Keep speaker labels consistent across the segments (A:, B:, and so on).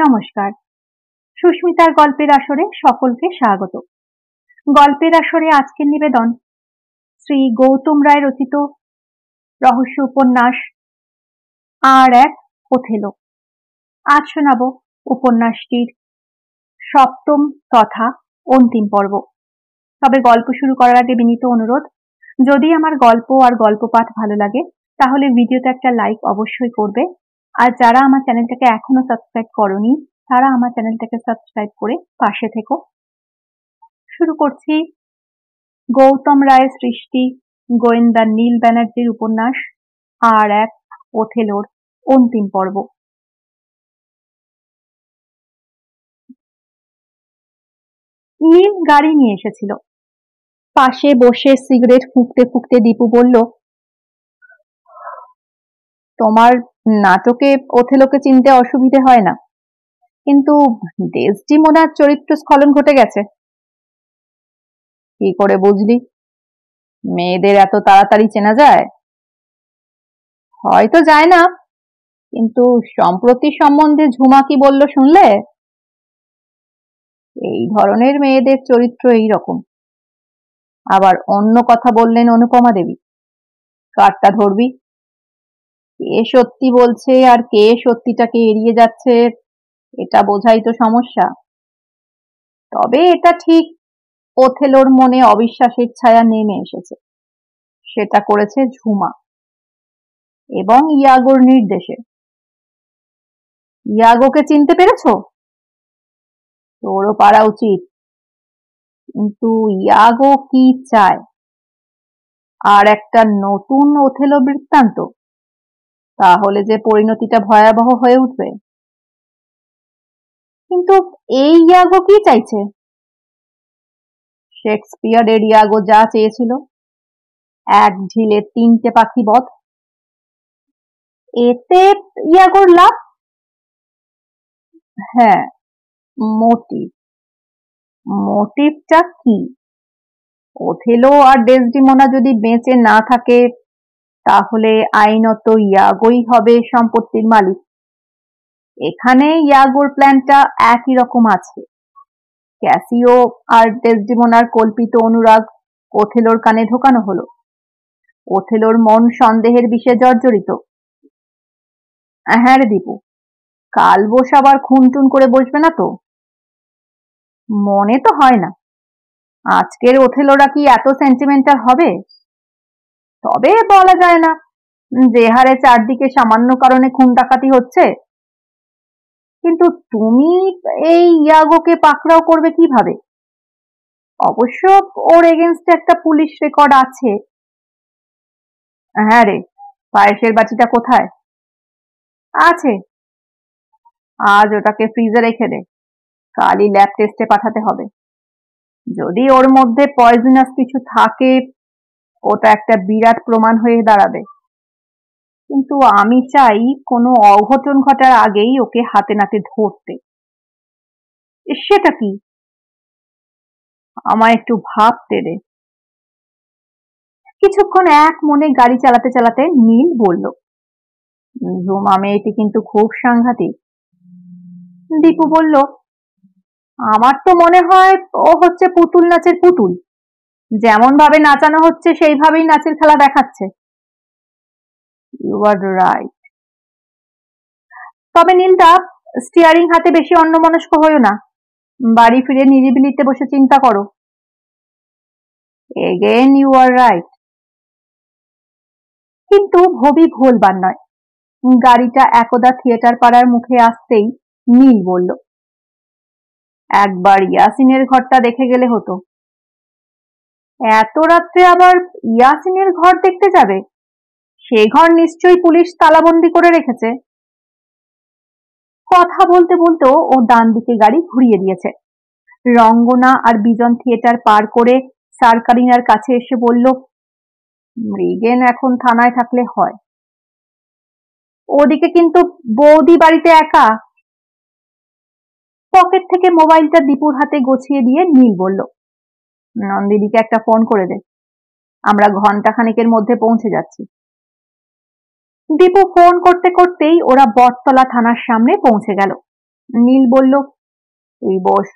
A: নমস্কার সুস্মিতার গল্পের আসরে সকলকে স্বাগত গল্পের আসরে আজকের নিবেদন শ্রী গৌতম রায় রচিত রহস্য উপন্যাস আর এক ওথেলো আজ শোনাব উপন্যাসটির সপ্তম তথা অন্তিম পর্ব তবে গল্প শুরু করার আগে বিনীত অনুরোধ যদি আমার গল্প আর গল্প পাঠ ভালো লাগে তাহলে ভিডিওতে একটা লাইক অবশ্যই করবে আর যারা আমার চ্যানেলটাকে এখনো সাবস্ক্রাইব করনি তারা আমার চ্যানেলটাকে সাবস্ক্রাইব করে পাশে থেকো শুরু করছি গৌতম রায়ের সৃষ্টি গোয়েন্দা নীল ব্যানার্জির উপন্যাস আর এক ওথেলোর অন্তিম পর্ব নীল গাড়ি নিয়ে এসেছিল পাশে বসে সিগারেট ফুঁকতে ফুঁকতে দীপু বলল তোমার নাটকে ওথেলোকে চিনতে অসুবিধে হয় না কিন্তু দেশটি হয় চরিত্র স্খলন ঘটে গেছে কি করে বুঝলি মেয়েদের এত তাড়াতাড়ি চেনা যায় হয়তো যায় না কিন্তু সম্প্রতি সম্বন্ধে ঝুমা কি বলল শুনলে এই ধরনের মেয়েদের চরিত্র এই রকম আবার অন্য কথা বললেন অনুপমা দেবী কারটা ধরবি কে সত্যি বলছে আর কে সত্যিটাকে এড়িয়ে যাচ্ছে এটা বোঝাই তো সমস্যা তবে এটা ঠিক ওথেলোর মনে অবিশ্বাসের ছায়া নেমে এসেছে সেটা করেছে ঝুমা এবং ইয়াগোর নির্দেশে ইয়াগোকে চিনতে পেরেছ তোরও পারা উচিত কিন্তু ইয়াগো কি চায় আর একটা নতুন ওথেলো বৃত্তান্ত তাহলে যে পরিণতিটা ভয়াবহ হয়ে উঠবে কিন্তু এই ইয়াগো কি চাইছে শেক্সপিয়ার এর ইয়াগো যা চেয়েছিল এক ঢিলে তিনটে পাখি বধ এতে ইয়াগোর লাভ হ্যাঁ মোটিভ মোটিভটা কি ওথেলো আর ডেসডিমোনা যদি বেঁচে না থাকে তাহলে আইনত ইয়াগোই হবে সম্পত্তির মালিক এখানে ইয়াগোর প্ল্যানটা একই রকম আছে ক্যাসিও আর ডেসডিমোনার কল্পিত অনুরাগ ওথেলোর কানে ঢোকানো হলো ওথেলোর মন সন্দেহের বিষে জর্জরিত হ্যাঁ রে দীপু কাল বস আবার খুনটুন করে বসবে না তো মনে তো হয় না আজকের ওথেলোরা কি এত সেন্টিমেন্টাল হবে তবে বলা যায় না যে হারে চারদিকে সামান্য কারণে খুন ডাকাতি হচ্ছে কিন্তু তুমি এই ইয়াগোকে পাকড়াও করবে কিভাবে অবশ্য ওর এগেনস্টে একটা পুলিশ রেকর্ড আছে হ্যাঁ রে পায়েসের বাটিটা কোথায় আছে আজ ওটাকে ফ্রিজে রেখে দে কালই ল্যাব টেস্টে পাঠাতে হবে যদি ওর মধ্যে পয়জনাস কিছু থাকে ওটা একটা বিরাট প্রমাণ হয়ে দাঁড়াবে কিন্তু আমি চাই কোনো অঘটন ঘটার আগেই ওকে হাতে নাতে ধরতে সেটা কি আমায় একটু ভাবতে রে কিছুক্ষণ এক মনে গাড়ি চালাতে চালাতে নীল বলল রোমা মেয়েটি কিন্তু খুব সাংঘাতিক দীপু বলল আমার তো মনে হয় ও হচ্ছে পুতুল নাচের পুতুল যেমন ভাবে নাচানো হচ্ছে সেইভাবেই নাচের খেলা দেখাচ্ছে ইউ রাইট তবে নীলটা স্টিয়ারিং হাতে বেশি অন্যমনস্ক হই না বাড়ি ফিরে নিরিবিলিতে বসে চিন্তা করো এগেন ইউ আর রাইট কিন্তু ভবি ভুলবার নয় গাড়িটা একদা থিয়েটার পাড়ার মুখে আসতেই নীল বলল একবার ইয়াসিনের ঘরটা দেখে গেলে হতো এত রাত্রে আবার ইয়াসিনের ঘর দেখতে যাবে সে ঘর নিশ্চয়ই পুলিশ তালাবন্দি করে রেখেছে কথা বলতে বলতেও ও ডান দিকে গাড়ি ঘুরিয়ে দিয়েছে রঙ্গনা আর বিজন থিয়েটার পার করে সারকারিনার কাছে এসে বলল মৃগেন এখন থানায় থাকলে হয় ওদিকে কিন্তু বৌদি বাড়িতে একা পকেট থেকে মোবাইলটা দীপুর হাতে গছিয়ে দিয়ে নীল বলল নন্দিনীকে একটা ফোন করে দে আমরা ঘন্টাখানেকের মধ্যে পৌঁছে যাচ্ছি দীপু ফোন করতে করতেই ওরা বটতলা থানার সামনে পৌঁছে গেল নীল বলল তুই বস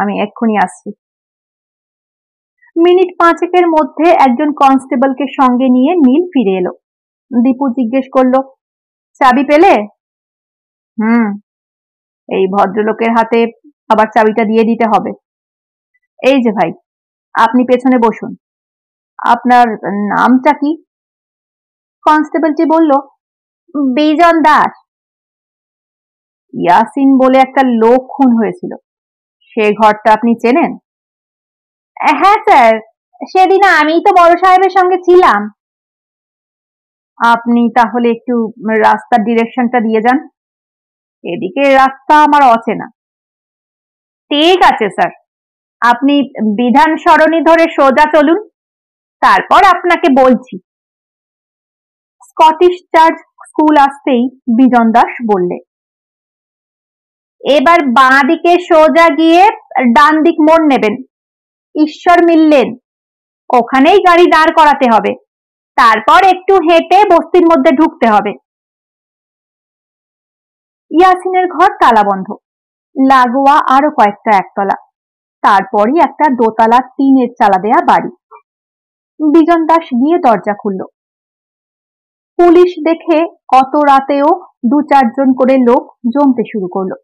A: আমি এক্ষুনি আসছি মিনিট পাঁচেকের মধ্যে একজন কনস্টেবলকে সঙ্গে নিয়ে নীল ফিরে এলো দীপু জিজ্ঞেস করল চাবি পেলে হুম এই ভদ্রলোকের হাতে আবার চাবিটা দিয়ে দিতে হবে এই যে ভাই আপনি পেছনে বসুন আপনার নামটা কি কনস্টেবলটি বলল বিজন দাস ইয়াসিন বলে একটা লোক খুন হয়েছিল সে ঘরটা আপনি চেনেন হ্যাঁ স্যার সেদিন আমি তো বড় সাহেবের সঙ্গে ছিলাম আপনি তাহলে একটু রাস্তার ডিরেকশনটা দিয়ে যান এদিকে রাস্তা আমার অচেনা ঠিক আছে স্যার আপনি বিধান সরণি ধরে সোজা চলুন তারপর আপনাকে বলছি স্কটিশ চার্চ স্কুল আসতেই বিজন দাস বললে এবার বাঁ দিকে সোজা গিয়ে ডান দিক মোড় নেবেন ঈশ্বর মিললেন ওখানেই গাড়ি দাঁড় করাতে হবে তারপর একটু হেঁটে বস্তির মধ্যে ঢুকতে হবে ইয়াসিনের ঘর তালাবন্ধ লাগোয়া আরো কয়েকটা একতলা তারপরই একটা দোতলা টিনের চালা দেয়া বাড়ি বিজন দাস গিয়ে দরজা খুলল পুলিশ দেখে অত রাতেও দু চারজন করে লোক জমতে শুরু করলো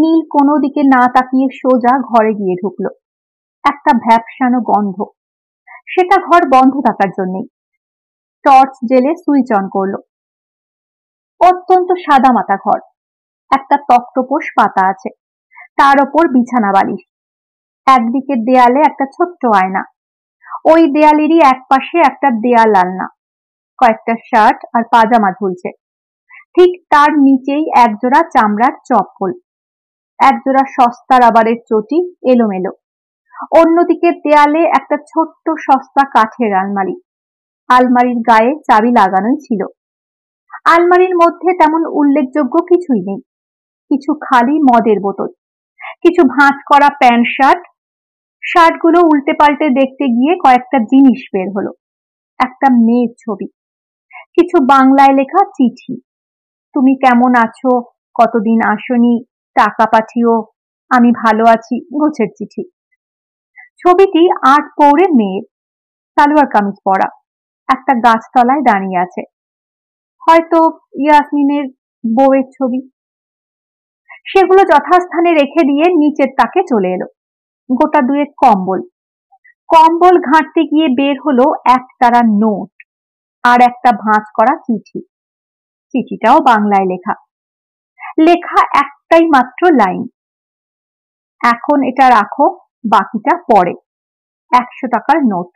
A: নীল কোনো দিকে না তাকিয়ে সোজা ঘরে গিয়ে ঢুকলো একটা ভ্যাপসানো গন্ধ সেটা ঘর বন্ধ থাকার জন্যেই টর্চ জেলে সুইচ অন করলো অত্যন্ত সাদা মাতা ঘর একটা তক্তপোষ পাতা আছে তার ওপর বিছানা বালিশ একদিকের দেয়ালে একটা ছোট্ট আয়না ওই দেয়ালেরই এক পাশে একটা দেয়াল আলনা কয়েকটা শার্ট আর পাজামা ঝুলছে ঠিক তার নিচেই একজোড়া চামড়ার চপ্পল একজোড়া সস্তা রাবারের চটি এলোমেলো অন্যদিকে দেয়ালে একটা ছোট্ট সস্তা কাঠের আলমারি আলমারির গায়ে চাবি লাগানোই ছিল আলমারির মধ্যে তেমন উল্লেখযোগ্য কিছুই নেই কিছু খালি মদের বোতল কিছু ভাঁজ করা প্যান্ট শার্ট শার্টগুলো উল্টে পাল্টে দেখতে গিয়ে কয়েকটা জিনিস বের হলো একটা মেয়ের ছবি কিছু বাংলায় লেখা চিঠি তুমি কেমন আছো কতদিন আসনি টাকা পাঠিও আমি ভালো আছি গোছের চিঠি ছবিটি আট পৌরে মেয়ের সালোয়ার কামিজ পরা একটা গাছতলায় দাঁড়িয়ে আছে হয়তো ইয়াসমিনের বউয়ের ছবি সেগুলো যথাস্থানে রেখে দিয়ে নিচের তাকে চলে এলো গোটা দুয়েক কম্বল কম্বল ঘাঁটতে গিয়ে বের হলো এক তারা নোট আর একটা ভাঁজ করা চিঠি চিঠিটাও বাংলায় লেখা লেখা একটাই মাত্র লাইন এখন এটা রাখো বাকিটা পরে একশো টাকার নোট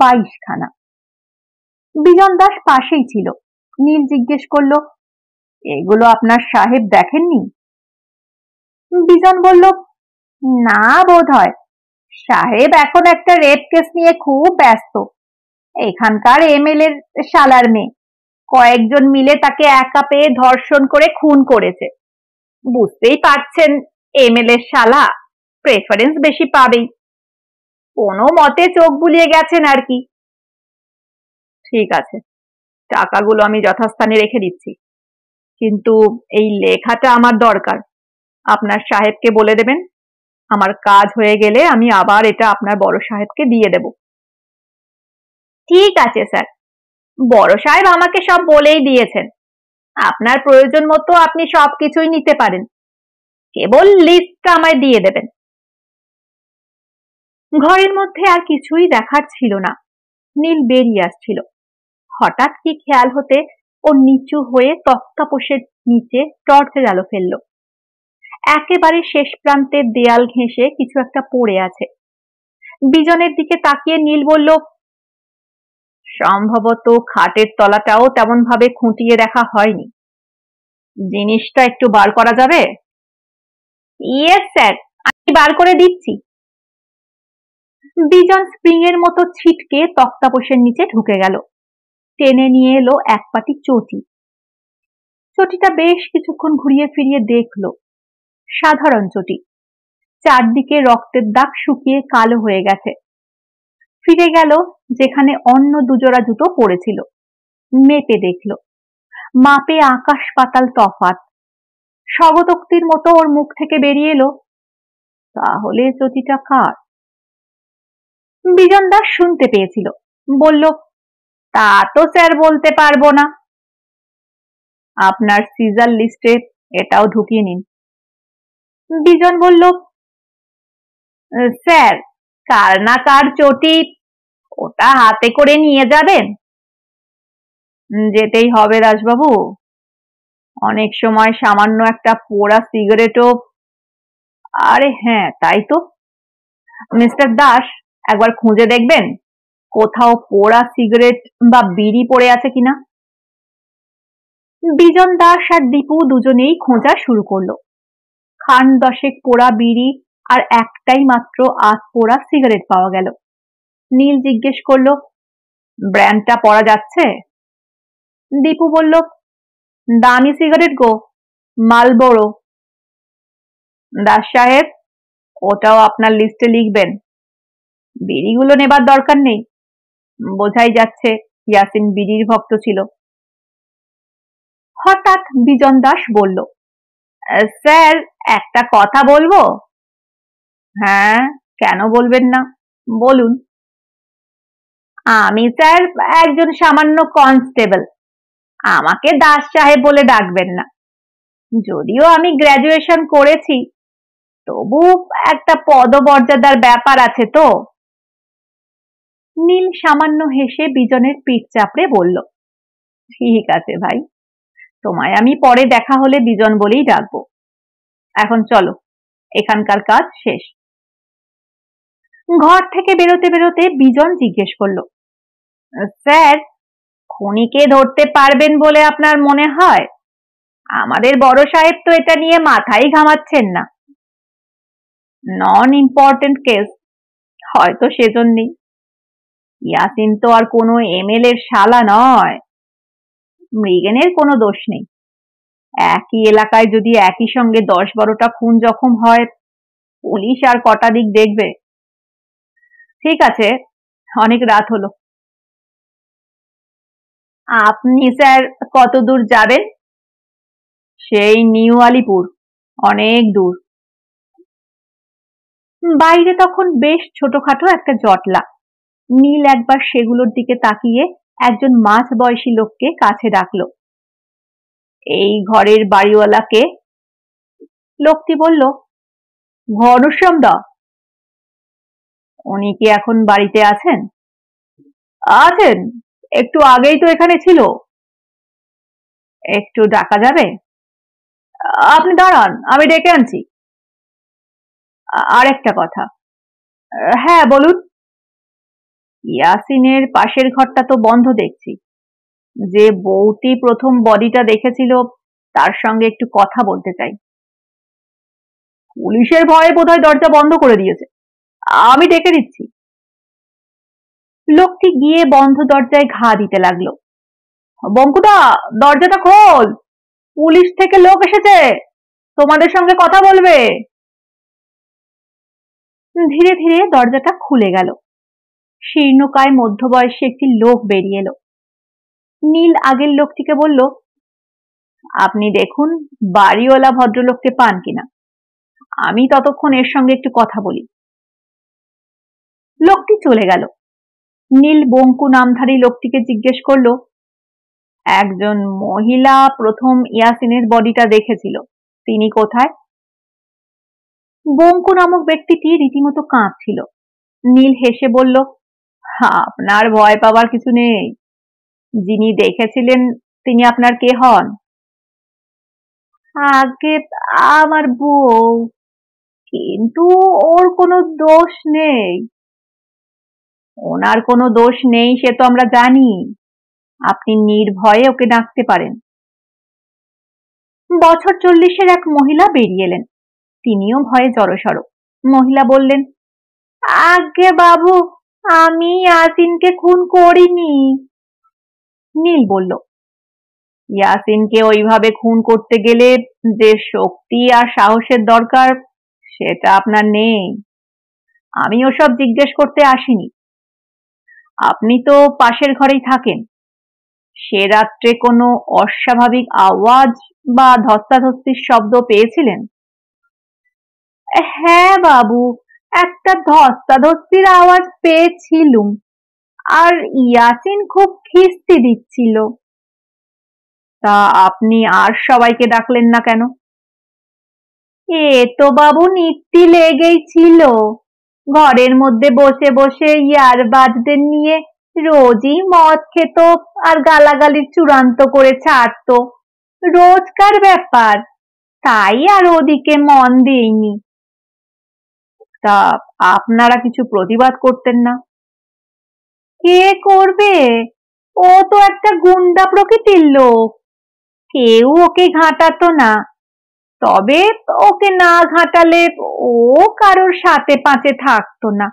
A: বাইশ খানা বিজন দাস পাশেই ছিল নীল জিজ্ঞেস করলো এগুলো আপনার সাহেব দেখেননি বিজন বলল না বোধ হয় সাহেব এখন একটা রেপ কেস নিয়ে খুব ব্যস্ত এখানকার এমএলএ শালার মেয়ে কয়েকজন মিলে তাকে একা পেয়ে ধর্ষণ করে খুন করেছে বুঝতেই পারছেন এমএলএ শালা প্রেফারেন্স বেশি পাবেই কোনো মতে চোখ বুলিয়ে গেছেন আর কি ঠিক আছে টাকাগুলো আমি যথাস্থানে রেখে দিচ্ছি কিন্তু এই লেখাটা আমার দরকার আপনার সাহেবকে বলে দেবেন আমার কাজ হয়ে গেলে আমি আবার এটা আপনার বড় সাহেবকে দিয়ে দেব ঠিক আছে স্যার বড় সাহেব আমাকে সব বলেই দিয়েছেন আপনার প্রয়োজন মতো আপনি সবকিছুই নিতে পারেন কেবল লিস্টটা আমায় দিয়ে দেবেন ঘরের মধ্যে আর কিছুই দেখার ছিল না নীল বেরিয়ে আসছিল হঠাৎ কি খেয়াল হতে ও নিচু হয়ে তক্তাপোষের নিচে টর্চের আলো ফেললো একেবারে শেষ প্রান্তের দেয়াল ঘেঁষে কিছু একটা পড়ে আছে বিজনের দিকে তাকিয়ে নীল বলল সম্ভবত খাটের তলাটাও তেমন ভাবে খুঁটিয়ে দেখা হয়নি জিনিসটা একটু বার করা যাবে ইয়েস স্যার আমি বার করে দিচ্ছি বিজন স্প্রিং এর মতো ছিটকে তক্তাপোষের নিচে ঢুকে গেল টেনে নিয়ে এলো এক পাটি চটি চটিটা বেশ কিছুক্ষণ ঘুরিয়ে ফিরিয়ে দেখলো সাধারণ চটি চারদিকে রক্তের দাগ শুকিয়ে কালো হয়ে গেছে ফিরে গেল যেখানে অন্য দুজোড়া জুতো পড়েছিল মেপে দেখল মাপে আকাশ পাতাল তফাত স্বগতোক্তির মতো ওর মুখ থেকে বেরিয়ে এলো তাহলে চটিটা কার বিজন দাস শুনতে পেয়েছিল বলল তা তো স্যার বলতে পারবো না আপনার সিজার লিস্টে এটাও ঢুকিয়ে নিন বিজন বলল স্যার কার না কার চটি ওটা হাতে করে নিয়ে যাবেন যেতেই হবে দাসবাবু অনেক সময় সামান্য একটা পোড়া সিগারেটও আরে হ্যাঁ তাই তো মিস্টার দাস একবার খুঁজে দেখবেন কোথাও পোড়া সিগারেট বা বিড়ি পড়ে আছে কিনা বিজন দাস আর দীপু দুজনেই খোঁজা শুরু করলো খান দশেক পোড়া বিড়ি আর একটাই মাত্র আজ পোড়া সিগারেট পাওয়া গেল নীল জিজ্ঞেস করল ব্র্যান্ডটা পড়া যাচ্ছে দীপু বলল দামি সিগারেট গো মাল বড় দাস সাহেব ওটাও আপনার লিস্টে লিখবেন বিড়িগুলো নেবার দরকার নেই বোঝাই যাচ্ছে ইয়াসিন বিড়ির ভক্ত ছিল হঠাৎ বিজন দাস বলল স্যার একটা কথা বলবো হ্যাঁ কেন বলবেন না বলুন আমি স্যার একজন সামান্য কনস্টেবল আমাকে দাস সাহেব বলে ডাকবেন না যদিও আমি গ্র্যাজুয়েশন করেছি তবু একটা পদমর্যাদার ব্যাপার আছে তো নীল সামান্য হেসে বিজনের পিঠ চাপড়ে বলল ঠিক আছে ভাই তোমায় আমি পরে দেখা হলে বিজন বলেই ডাকবো এখন চলো এখানকার কাজ শেষ ঘর থেকে বেরোতে বেরোতে বিজন জিজ্ঞেস করলো স্যার খনিকে ধরতে পারবেন বলে আপনার মনে হয় আমাদের বড় সাহেব তো এটা নিয়ে মাথাই ঘামাচ্ছেন না নন ইম্পর্টেন্ট কেস হয়তো সেজন্যই ইয়াসিন তো আর কোনো এমএলএর শালা নয় মৃগেনের কোনো দোষ নেই একই এলাকায় যদি একই সঙ্গে দশ বারোটা খুন জখম হয় পুলিশ আর কটা দিক দেখবে ঠিক আছে অনেক রাত হলো আপনি স্যার কত দূর যাবেন সেই নিউ আলিপুর অনেক দূর বাইরে তখন বেশ ছোটখাটো একটা জটলা নীল একবার সেগুলোর দিকে তাকিয়ে একজন মাঝ বয়সী লোককে কাছে ডাকল এই ঘরের বাড়িওয়ালাকে লোকটি বলল ঘনশ্যাম দা উনি কি এখন বাড়িতে আছেন আছেন একটু আগেই তো এখানে ছিল একটু ডাকা যাবে আপনি দাঁড়ান আমি ডেকে আনছি আর একটা কথা হ্যাঁ বলুন ইয়াসিনের পাশের ঘরটা তো বন্ধ দেখছি যে বৌটি প্রথম বডিটা দেখেছিল তার সঙ্গে একটু কথা বলতে চাই পুলিশের ভয়ে বোধহয় দরজা বন্ধ করে দিয়েছে আমি ডেকে দিচ্ছি লোকটি গিয়ে বন্ধ দরজায় ঘা দিতে লাগলো বঙ্কুদা দরজাটা খোল পুলিশ থেকে লোক এসেছে তোমাদের সঙ্গে কথা বলবে ধীরে ধীরে দরজাটা খুলে গেল শীর্ণকায় মধ্যবয়সী একটি লোক বেরিয়ে এলো নীল আগের লোকটিকে বলল আপনি দেখুন বাড়িওয়ালা ভদ্রলোককে পান কিনা আমি ততক্ষণ এর সঙ্গে একটু কথা বলি লোকটি চলে গেল নীল বঙ্কু নামধারী লোকটিকে জিজ্ঞেস করল একজন মহিলা প্রথম ইয়াসিনের বডিটা দেখেছিল তিনি কোথায় বঙ্কু নামক ব্যক্তিটি রীতিমতো কাঁপছিল নীল হেসে বলল আপনার ভয় পাবার কিছু নেই যিনি দেখেছিলেন তিনি আপনার কে হন আগে আমার বউ কিন্তু ওর কোনো দোষ নেই ওনার কোনো দোষ নেই সে তো আমরা জানি আপনি নির্ভয়ে ওকে ডাকতে পারেন বছর চল্লিশের এক মহিলা বেরিয়ে এলেন তিনিও ভয়ে জড়সড় মহিলা বললেন আগে বাবু আমি ইয়াসিনকে খুন করিনি নীল বলল ইয়াসিনকে ওইভাবে খুন করতে গেলে যে শক্তি আর সাহসের দরকার সেটা আপনার নেই আমি ওসব জিজ্ঞেস করতে আসিনি আপনি তো পাশের ঘরেই থাকেন সে রাত্রে কোনো অস্বাভাবিক আওয়াজ বা ধস্তাধস্তির শব্দ পেয়েছিলেন হ্যাঁ বাবু একটা ধস্তাধস্তির আওয়াজ পেয়েছিলুম আর ইয়াসিন খুব খিস্তি দিচ্ছিল তা আপনি আর সবাইকে ডাকলেন না কেন এ তো বাবু নিত্যি লেগেই ছিল ঘরের মধ্যে বসে বসে ইয়ার বাজদের নিয়ে রোজই মদ খেত আর গালাগালির চূড়ান্ত করে ছাড়ত রোজকার ব্যাপার তাই আর ওদিকে মন দিইনি তা আপনারা কিছু প্রতিবাদ করতেন না কে করবে ও তো একটা গুন্ডা প্রকৃতির লোক কেউ ওকে ঘাঁটাতো না তবে ওকে না ঘাঁটালে ও কারোর সাথে পাঁচে থাকতো না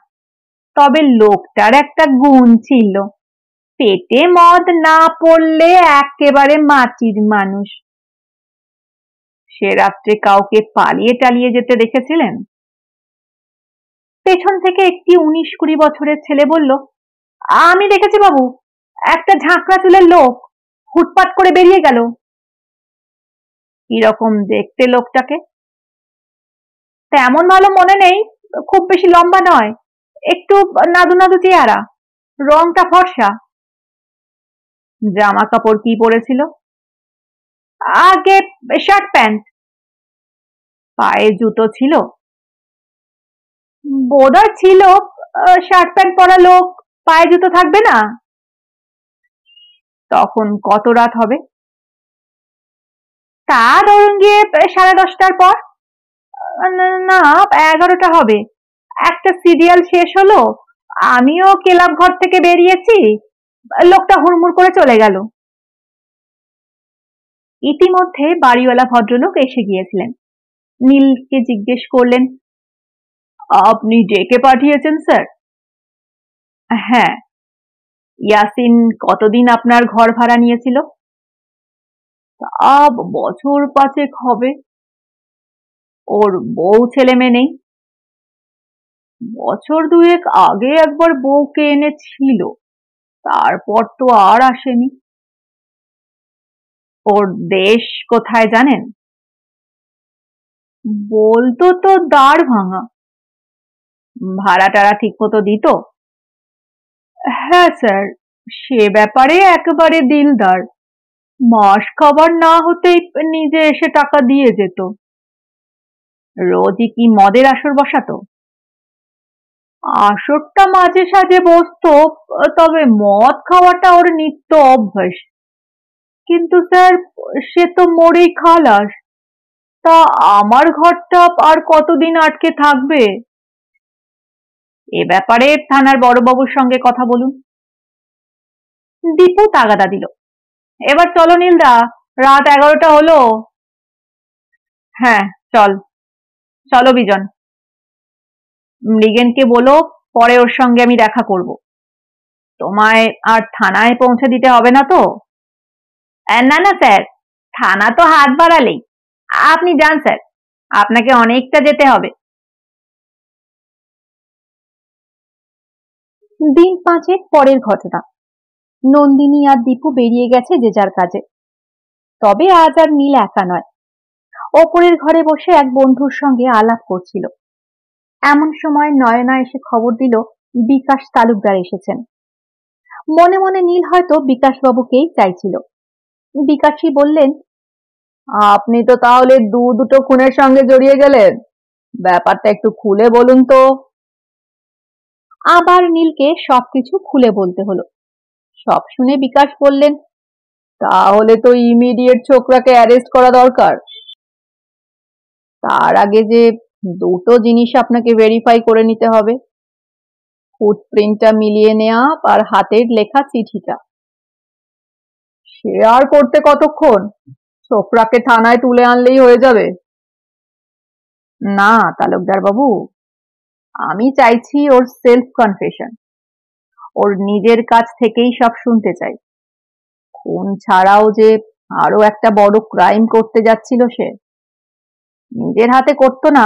A: তবে লোকটার একটা গুণ ছিল পেটে মদ না পড়লে একেবারে মাটির মানুষ সে রাত্রে কাউকে পালিয়ে টালিয়ে যেতে দেখেছিলেন পেছন থেকে একটি উনিশ কুড়ি বছরের ছেলে বলল আমি দেখেছি বাবু একটা ঝাঁকড়া চুলের লোক হুটপাট করে বেরিয়ে গেল কিরকম দেখতে লোকটাকে তেমন ভালো মনে নেই খুব বেশি লম্বা নয় একটু নাদু নাদু চেহারা রংটা ফর্সা জামা কাপড় কি পরেছিল আগে শার্ট প্যান্ট পায়ে জুতো ছিল বর্ডার ছিল শার্ট প্যান্ট পরা লোক পায়ে জুতো থাকবে না তখন কত রাত হবে তা ধরুন গিয়ে সাড়ে দশটার পর না এগারোটা হবে একটা সিরিয়াল শেষ হলো আমিও কেলাব ঘর থেকে বেরিয়েছি লোকটা হুড়মুড় করে চলে গেল ইতিমধ্যে বাড়িওয়ালা ভদ্রলোক এসে গিয়েছিলেন নীলকে জিজ্ঞেস করলেন আপনি ডেকে পাঠিয়েছেন স্যার হ্যাঁ ইয়াসিন কতদিন আপনার ঘর ভাড়া নিয়েছিল সব বছর পাঁচেক হবে ওর বউ ছেলে মেয়ে নেই বছর দুয়েক আগে একবার বউকে এনেছিল তারপর তো আর আসেনি ওর দেশ কোথায় জানেন বলতো তো দাঁড় ভাঙা ভাড়া টাড়া ঠিক মতো দিত হ্যাঁ স্যার সে ব্যাপারে একেবারে দিলদার মাস খাবার না হতেই নিজে এসে টাকা দিয়ে যেত রোজই কি মদের আসর বসাতো আসরটা মাঝে সাঝে বসত তবে মদ খাওয়াটা ওর নিত্য অভ্যাস কিন্তু স্যার সে তো মরেই খালাস তা আমার ঘরটা আর কতদিন আটকে থাকবে এ ব্যাপারে থানার বড়বাবুর সঙ্গে কথা বলুন দীপু তাগাদা দিল এবার চলো নীলদা রাত এগারোটা হলো হ্যাঁ চল চলো বিজন মৃগেনকে বলো পরে ওর সঙ্গে আমি দেখা করব তোমায় আর থানায় পৌঁছে দিতে হবে না তো না না স্যার থানা তো হাত বাড়ালেই আপনি যান স্যার আপনাকে অনেকটা যেতে হবে দিন পাঁচেক পরের ঘটনা নন্দিনী আর দীপু বেরিয়ে গেছে যে যার কাজে তবে আজ আর নীল একা নয় ওপরের ঘরে বসে এক বন্ধুর সঙ্গে আলাপ করছিল এমন সময় নয়না এসে খবর দিল বিকাশ তালুকদার এসেছেন মনে মনে নীল হয়তো বিকাশবাবুকেই চাইছিল বিকাশই বললেন আপনি তো তাহলে দু দুটো খুনের সঙ্গে জড়িয়ে গেলেন ব্যাপারটা একটু খুলে বলুন তো আবার নীলকে সবকিছু খুলে বলতে হলো সব শুনে বিকাশ বললেন তাহলে তো ইমিডিয়েট ছোকরাকে অ্যারেস্ট করা দরকার তার আগে যে দুটো জিনিস আপনাকে ভেরিফাই করে নিতে হবে ফুটপ্রিন্টটা মিলিয়ে নেয়া আর হাতের লেখা চিঠিটা সে আর করতে কতক্ষণ ছোকরাকে থানায় তুলে আনলেই হয়ে যাবে না তালুকদার বাবু আমি চাইছি ওর সেলফ কনফেশন ওর নিজের কাছ থেকেই সব শুনতে চাই খুন ছাড়াও যে আরো একটা বড় ক্রাইম করতে যাচ্ছিল সে নিজের হাতে করত না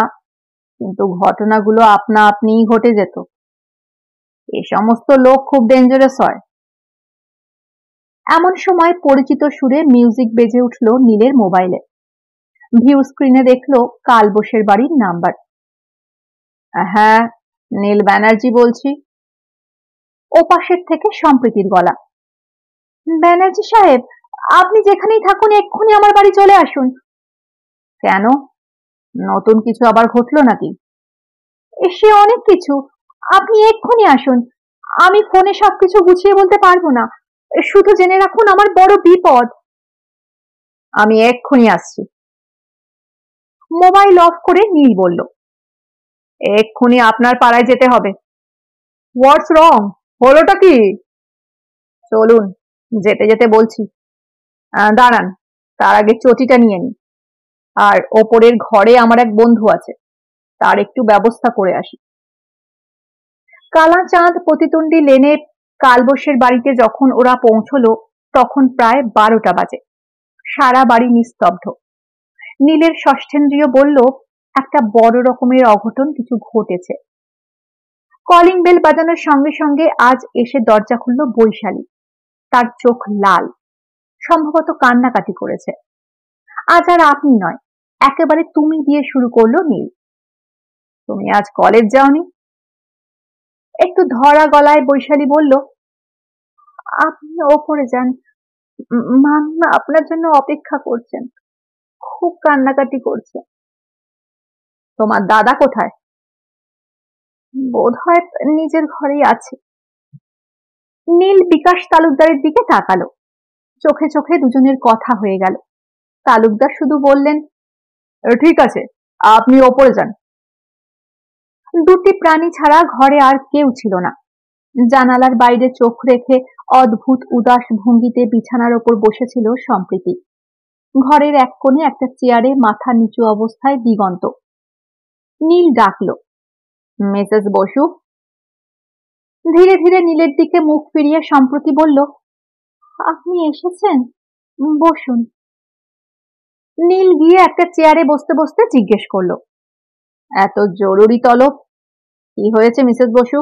A: কিন্তু ঘটনাগুলো আপনা আপনিই ঘটে যেত এ সমস্ত লোক খুব ডেঞ্জারাস হয় এমন সময় পরিচিত সুরে মিউজিক বেজে উঠল নীলের মোবাইলে ভিউ স্ক্রিনে দেখল কালবোসের বাড়ির নাম্বার হ্যাঁ নীল ব্যানার্জি বলছি ওপাশের থেকে সম্প্রীতির গলা ব্যানার্জি সাহেব আপনি যেখানেই থাকুন এক্ষুনি আমার বাড়ি চলে আসুন কেন নতুন কিছু আবার ঘটলো নাকি সে অনেক কিছু আপনি এক্ষুনি আসুন আমি ফোনে সবকিছু গুছিয়ে বলতে পারবো না শুধু জেনে রাখুন আমার বড় বিপদ আমি এক্ষুনি আসছি মোবাইল অফ করে নীল বলল এক্ষুনি আপনার পাড়ায় যেতে হবে হোয়াটস রং হলোটা কি চলুন যেতে যেতে বলছি দাঁড়ান তার আগে চটিটা নিয়ে নি আর ওপরের ঘরে আমার এক বন্ধু আছে তার একটু ব্যবস্থা করে আসি কালাচাঁদ প্রতিদ্বন্দ্বী লেনে কালবসের বাড়িতে যখন ওরা পৌঁছলো তখন প্রায় বারোটা বাজে সারা বাড়ি নিস্তব্ধ নীলের ষষ্ঠেন্দ্রীয় বলল একটা বড় রকমের অঘটন কিছু ঘটেছে কলিং বেল বাজানোর সঙ্গে সঙ্গে আজ এসে দরজা খুলল বৈশালী তার চোখ লাল সম্ভবত কান্নাকাটি করেছে আজ আর আপনি নয় একেবারে তুমি দিয়ে শুরু করলো নীল তুমি আজ কলেজ যাওনি একটু ধরা গলায় বৈশালী বলল আপনি ওপরে যান মাম্মা আপনার জন্য অপেক্ষা করছেন খুব কান্নাকাটি করছে তোমার দাদা কোথায় বোধ হয় নিজের ঘরেই আছে নীল বিকাশ তালুকদারের দিকে তাকালো চোখে চোখে দুজনের কথা হয়ে গেল তালুকদার শুধু বললেন ঠিক আছে আপনি ওপরে যান দুটি প্রাণী ছাড়া ঘরে আর কেউ ছিল না জানালার বাইরে চোখ রেখে অদ্ভুত উদাস ভঙ্গিতে বিছানার ওপর বসেছিল সম্প্রীতি ঘরের এক কোণে একটা চেয়ারে মাথা নিচু অবস্থায় দিগন্ত নীল ডাকল মেসেস বসু ধীরে ধীরে নীলের দিকে মুখ ফিরিয়ে সম্প্রতি বলল আপনি এসেছেন বসুন নীল গিয়ে একটা চেয়ারে বসতে বসতে জিজ্ঞেস করল এত জরুরি তলব কি হয়েছে মিসেস বসু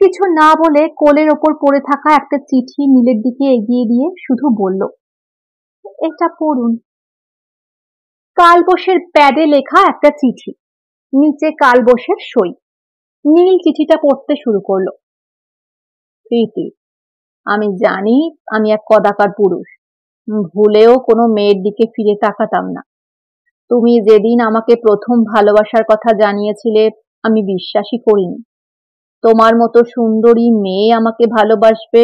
A: কিছু না বলে কোলের ওপর পড়ে থাকা একটা চিঠি নীলের দিকে এগিয়ে দিয়ে শুধু বলল এটা পড়ুন কালবোসের প্যাডে লেখা একটা চিঠি নিচে কালবোসের সই নীল চিঠিটা পড়তে শুরু করলো প্রীতি আমি জানি আমি এক কদাকার পুরুষ ভুলেও কোনো মেয়ের দিকে ফিরে তাকাতাম না তুমি যেদিন আমাকে প্রথম ভালোবাসার কথা জানিয়েছিলে আমি বিশ্বাসই করিনি তোমার মতো সুন্দরী মেয়ে আমাকে ভালোবাসবে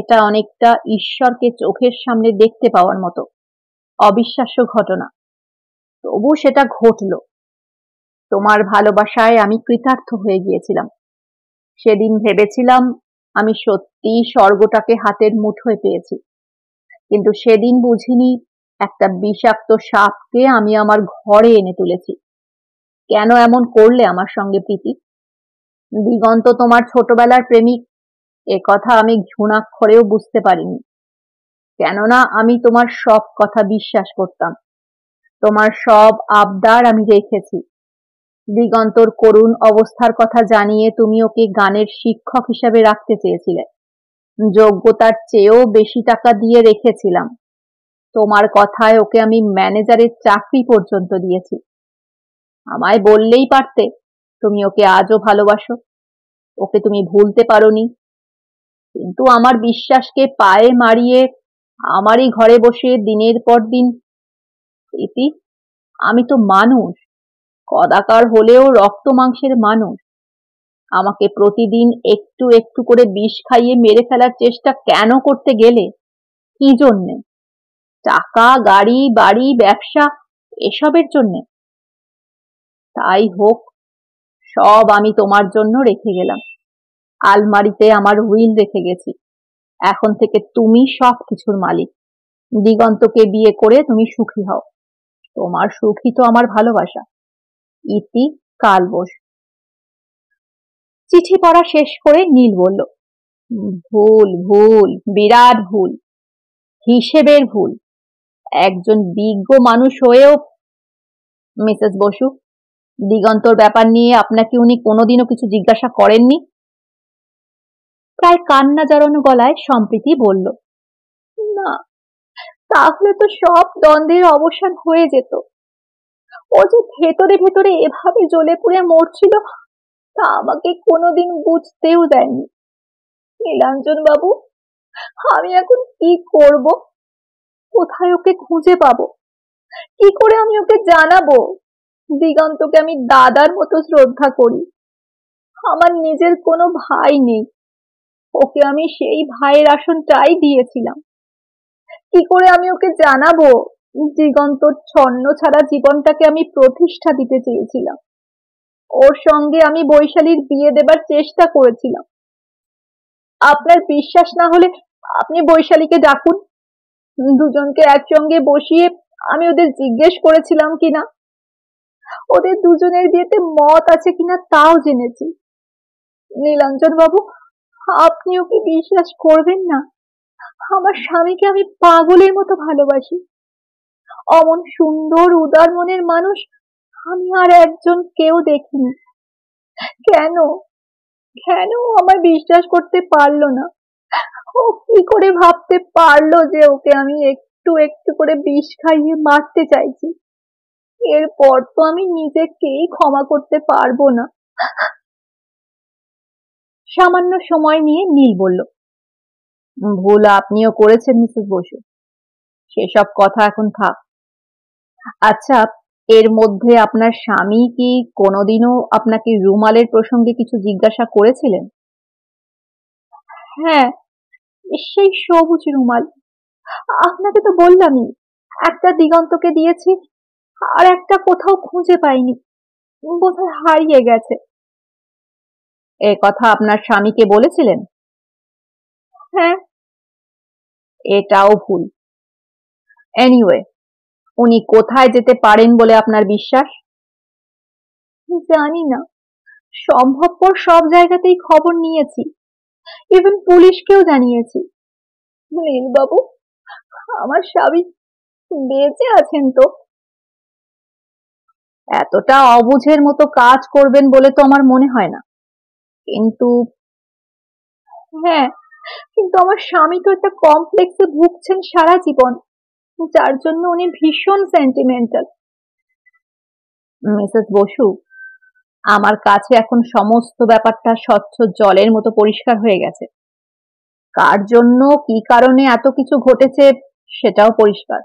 A: এটা অনেকটা ঈশ্বরকে চোখের সামনে দেখতে পাওয়ার মতো অবিশ্বাস্য ঘটনা তবু সেটা ঘটল তোমার ভালোবাসায় আমি কৃতার্থ হয়ে গিয়েছিলাম সেদিন ভেবেছিলাম আমি সত্যি স্বর্গটাকে হাতের মুঠোয় পেয়েছি কিন্তু সেদিন বুঝিনি একটা বিষাক্ত সাপকে আমি আমার ঘরে এনে তুলেছি কেন এমন করলে আমার সঙ্গে প্রীতি দিগন্ত তোমার ছোটবেলার প্রেমিক এ কথা আমি ঘৃণাক্ষরেও বুঝতে পারিনি কেননা আমি তোমার সব কথা বিশ্বাস করতাম তোমার সব আবদার আমি রেখেছি দিগন্তর করুণ অবস্থার কথা জানিয়ে তুমি ওকে গানের শিক্ষক হিসাবে রাখতে চেয়েছিলে যোগ্যতার চেয়েও বেশি টাকা দিয়ে রেখেছিলাম তোমার কথায় ওকে আমি ম্যানেজারের চাকরি পর্যন্ত দিয়েছি আমায় বললেই পারতে তুমি ওকে আজও ভালোবাসো ওকে তুমি ভুলতে পারোনি কিন্তু আমার বিশ্বাসকে পায়ে মারিয়ে আমারই ঘরে বসে দিনের পর দিন স্মৃতি আমি তো মানুষ কদাকার হলেও রক্ত মাংসের মানুষ আমাকে প্রতিদিন একটু একটু করে বিষ খাইয়ে মেরে ফেলার চেষ্টা কেন করতে গেলে কি জন্যে টাকা গাড়ি বাড়ি ব্যবসা এসবের জন্যে তাই হোক সব আমি তোমার জন্য রেখে গেলাম আলমারিতে আমার হুইল রেখে গেছি এখন থেকে তুমি সব কিছুর মালিক দিগন্তকে বিয়ে করে তুমি সুখী হও তোমার সুখই তো আমার ভালোবাসা ইতি কাল বস চিঠি পড়া শেষ করে নীল বলল ভুল ভুল বিরাট ভুল হিসেবের ভুল একজন বিজ্ঞ মানুষ হয়েও মিসেস বসু দিগন্তর ব্যাপার নিয়ে আপনাকে উনি কোনোদিনও কিছু জিজ্ঞাসা করেননি প্রায় কান্না জড়ানো গলায় সম্প্রীতি বলল না তাহলে তো সব দ্বন্দ্বের অবসান হয়ে যেত ও যে ভেতরে ভেতরে এভাবে জ্বলে পুড়ে মরছিল তা আমাকে কোনোদিন বুঝতেও দেয়নি নীলাঞ্জন বাবু আমি এখন কি করব কোথায় ওকে খুঁজে পাবো কি করে আমি ওকে জানাবো দিগন্তকে আমি দাদার মতো শ্রদ্ধা করি আমার নিজের কোনো ভাই নেই ওকে আমি সেই ভাইয়ের আসনটাই দিয়েছিলাম কি করে আমি ওকে জানাবো দিগন্ত ছন্ন ছাড়া জীবনটাকে আমি প্রতিষ্ঠা দিতে চেয়েছিলাম ওর সঙ্গে আমি বৈশালীর বিয়ে দেবার চেষ্টা করেছিলাম আপনার বিশ্বাস না হলে আপনি বৈশালীকে ডাকুন দুজনকে একসঙ্গে বসিয়ে আমি ওদের জিজ্ঞেস করেছিলাম কিনা ওদের দুজনের বিয়েতে মত আছে কিনা তাও জেনেছি নীলাঞ্জন বাবু আপনিও কি বিশ্বাস করবেন না আমার স্বামীকে আমি পাগলের মতো ভালোবাসি অমন সুন্দর উদার মনের মানুষ আমি আর একজন কেউ দেখিনি কেন কেন আমার বিশ্বাস করতে পারলো না ও কি করে ভাবতে পারলো যে ওকে আমি একটু একটু করে বিষ খাইয়ে মারতে চাইছি এরপর তো আমি নিজেকেই ক্ষমা করতে পারবো না সামান্য সময় নিয়ে নীল বলল ভুল আপনিও করেছেন মিসেস বসু সেসব কথা এখন থাক আচ্ছা এর মধ্যে আপনার স্বামী কি কোনোদিনও আপনাকে রুমালের প্রসঙ্গে কিছু জিজ্ঞাসা করেছিলেন হ্যাঁ সেই সবুজ রুমাল আপনাকে তো বললামই একটা দিগন্তকে দিয়েছি আর একটা কোথাও খুঁজে পাইনি বোধহয় হারিয়ে গেছে এ কথা আপনার স্বামীকে বলেছিলেন হ্যাঁ এটাও ভুল এনিওয়ে উনি কোথায় যেতে পারেন বলে আপনার বিশ্বাস জানি না সম্ভবপর সব জায়গাতেই খবর নিয়েছি ইভেন পুলিশকেও জানিয়েছি নীলবাবু আমার স্বামী বেঁচে আছেন তো এতটা অবুঝের মতো কাজ করবেন বলে তো আমার মনে হয় না কিন্তু হ্যাঁ কিন্তু আমার স্বামী তো একটা কমপ্লেক্সে ভুগছেন সারা জীবন যার জন্য উনি ভীষণ সেন্টিমেন্টাল মিসেস বসু আমার কাছে এখন সমস্ত ব্যাপারটা স্বচ্ছ জলের মতো পরিষ্কার হয়ে গেছে কার জন্য কি কারণে এত কিছু ঘটেছে সেটাও পরিষ্কার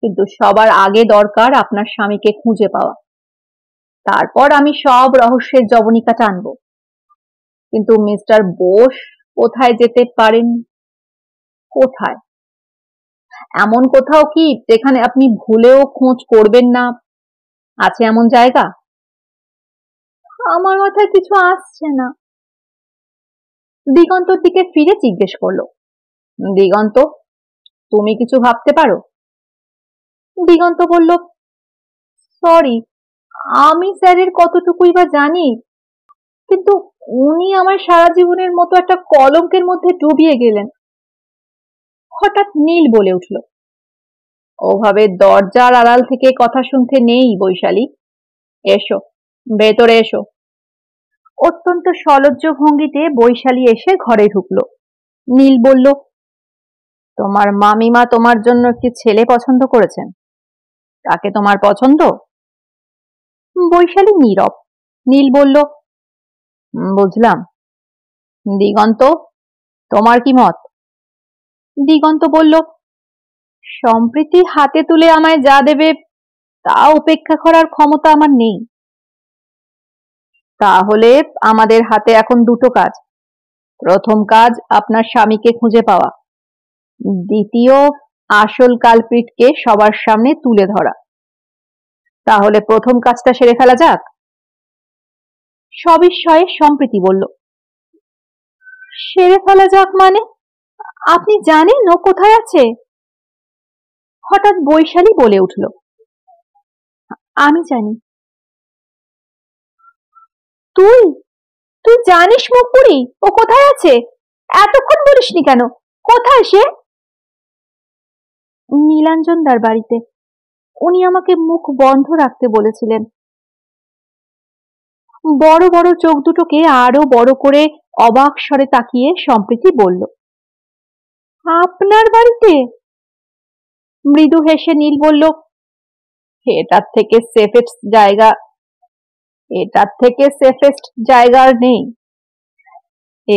A: কিন্তু সবার আগে দরকার আপনার স্বামীকে খুঁজে পাওয়া তারপর আমি সব রহস্যের জবনিকা টানব কিন্তু মিস্টার বোস কোথায় যেতে পারেন কোথায় এমন কোথাও কি যেখানে আপনি ভুলেও খোঁজ করবেন না আছে এমন জায়গা আমার মাথায় কিছু আসছে না দিগন্তর দিকে ফিরে জিজ্ঞেস করলো দিগন্ত তুমি কিছু ভাবতে পারো দিগন্ত বলল সরি আমি স্যারের কতটুকুই বা জানি কিন্তু উনি আমার সারা জীবনের মতো একটা কলঙ্কের মধ্যে ডুবিয়ে গেলেন হঠাৎ নীল বলে উঠল ওভাবে দরজার আড়াল থেকে কথা শুনতে নেই বৈশালী এসো ভেতরে এসো অত্যন্ত সলজ্জ ভঙ্গিতে বৈশালী এসে ঘরে ঢুকলো নীল বলল তোমার মামিমা তোমার জন্য একটি ছেলে পছন্দ করেছেন তাকে তোমার পছন্দ বৈশালী নীরব নীল বলল বুঝলাম দিগন্ত তোমার কি মত দিগন্ত বলল সম্প্রীতি হাতে তুলে আমায় যা দেবে তা উপেক্ষা করার ক্ষমতা আমার নেই তাহলে আমাদের হাতে এখন দুটো কাজ প্রথম কাজ আপনার স্বামীকে খুঁজে পাওয়া দ্বিতীয় আসল কালপিটকে সবার সামনে তুলে ধরা তাহলে প্রথম কাজটা সেরে ফেলা যাক সবিস্ময়ে সম্প্রীতি বলল সেরে ফেলা যাক মানে আপনি জানেন ও কোথায় আছে হঠাৎ বৈশালী বলে উঠল আমি জানি তুই তুই জানিস মুখপুরি ও কোথায় আছে এতক্ষণ বলিসনি কেন কোথায় সে নীলাঞ্জন দার বাড়িতে উনি আমাকে মুখ বন্ধ রাখতে বলেছিলেন বড় বড় চোখ দুটোকে আরো বড় করে অবাক স্বরে তাকিয়ে সম্প্রীতি বলল আপনার বাড়িতে মৃদু হেসে নীল বলল এটার থেকে সেফেস্ট জায়গা এটার থেকে সেফেস্ট জায়গা আর নেই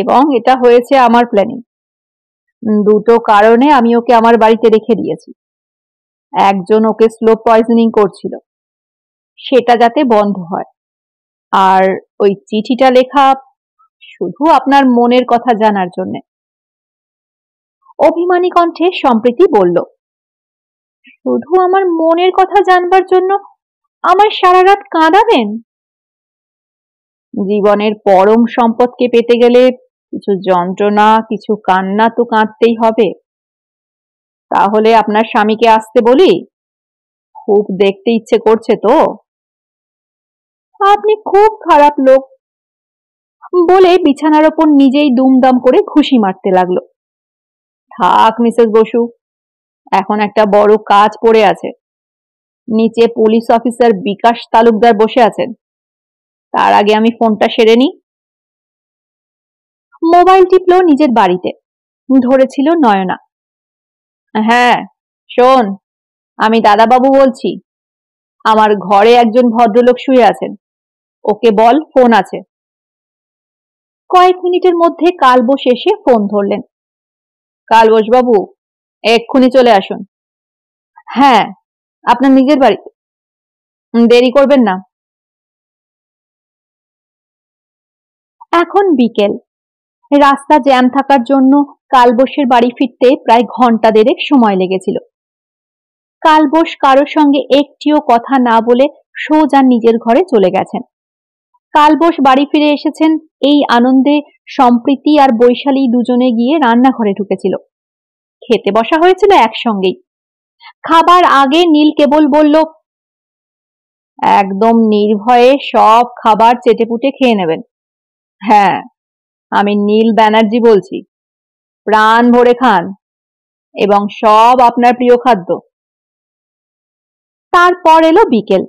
A: এবং এটা হয়েছে আমার প্ল্যানিং দুটো কারণে আমি ওকে আমার বাড়িতে রেখে দিয়েছি একজন ওকে স্লো পয়জনিং করছিল সেটা যাতে বন্ধ হয় আর ওই চিঠিটা লেখা শুধু আপনার মনের কথা জানার জন্য অভিমানী কণ্ঠে সম্প্রীতি বলল শুধু আমার মনের কথা জানবার জন্য আমার সারা রাত কাঁদাবেন জীবনের পরম সম্পদকে পেতে গেলে কিছু যন্ত্রণা কিছু কান্না তো কাঁদতেই হবে তাহলে আপনার স্বামীকে আসতে বলি খুব দেখতে ইচ্ছে করছে তো আপনি খুব খারাপ লোক বলে বিছানার ওপর নিজেই দুমদাম করে ঘুষি মারতে লাগলো থাক মিসেস বসু এখন একটা বড় কাজ পড়ে আছে নিচে পুলিশ অফিসার বিকাশ তালুকদার বসে আছেন তার আগে আমি ফোনটা সেরে নিই মোবাইল টিপলো নিজের বাড়িতে ধরেছিল নয়না হ্যাঁ শোন আমি দাদাবাবু বলছি আমার ঘরে একজন ভদ্রলোক শুয়ে আছেন ওকে বল ফোন আছে কয়েক মিনিটের মধ্যে কাল এসে ফোন ধরলেন কাল বাবু এক্ষুনি চলে আসুন হ্যাঁ আপনার নিজের বাড়িতে দেরি করবেন না এখন বিকেল রাস্তা জ্যাম থাকার জন্য কালবোসের বাড়ি ফিরতে প্রায় ঘন্টা দেড়েক সময় লেগেছিল কালবোস কারোর সঙ্গে একটিও কথা না বলে সোজা নিজের ঘরে চলে গেছেন কাল বোস বাড়ি ফিরে এসেছেন এই আনন্দে সম্প্রীতি আর বৈশালী দুজনে গিয়ে রান্নাঘরে ঢুকেছিল খেতে বসা হয়েছিল একসঙ্গেই খাবার আগে নীল কেবল বলল একদম নির্ভয়ে সব খাবার চেটেপুটে খেয়ে নেবেন হ্যাঁ আমি নীল ব্যানার্জি বলছি প্রাণ ভরে খান এবং সব আপনার প্রিয় খাদ্য তারপর এলো বিকেল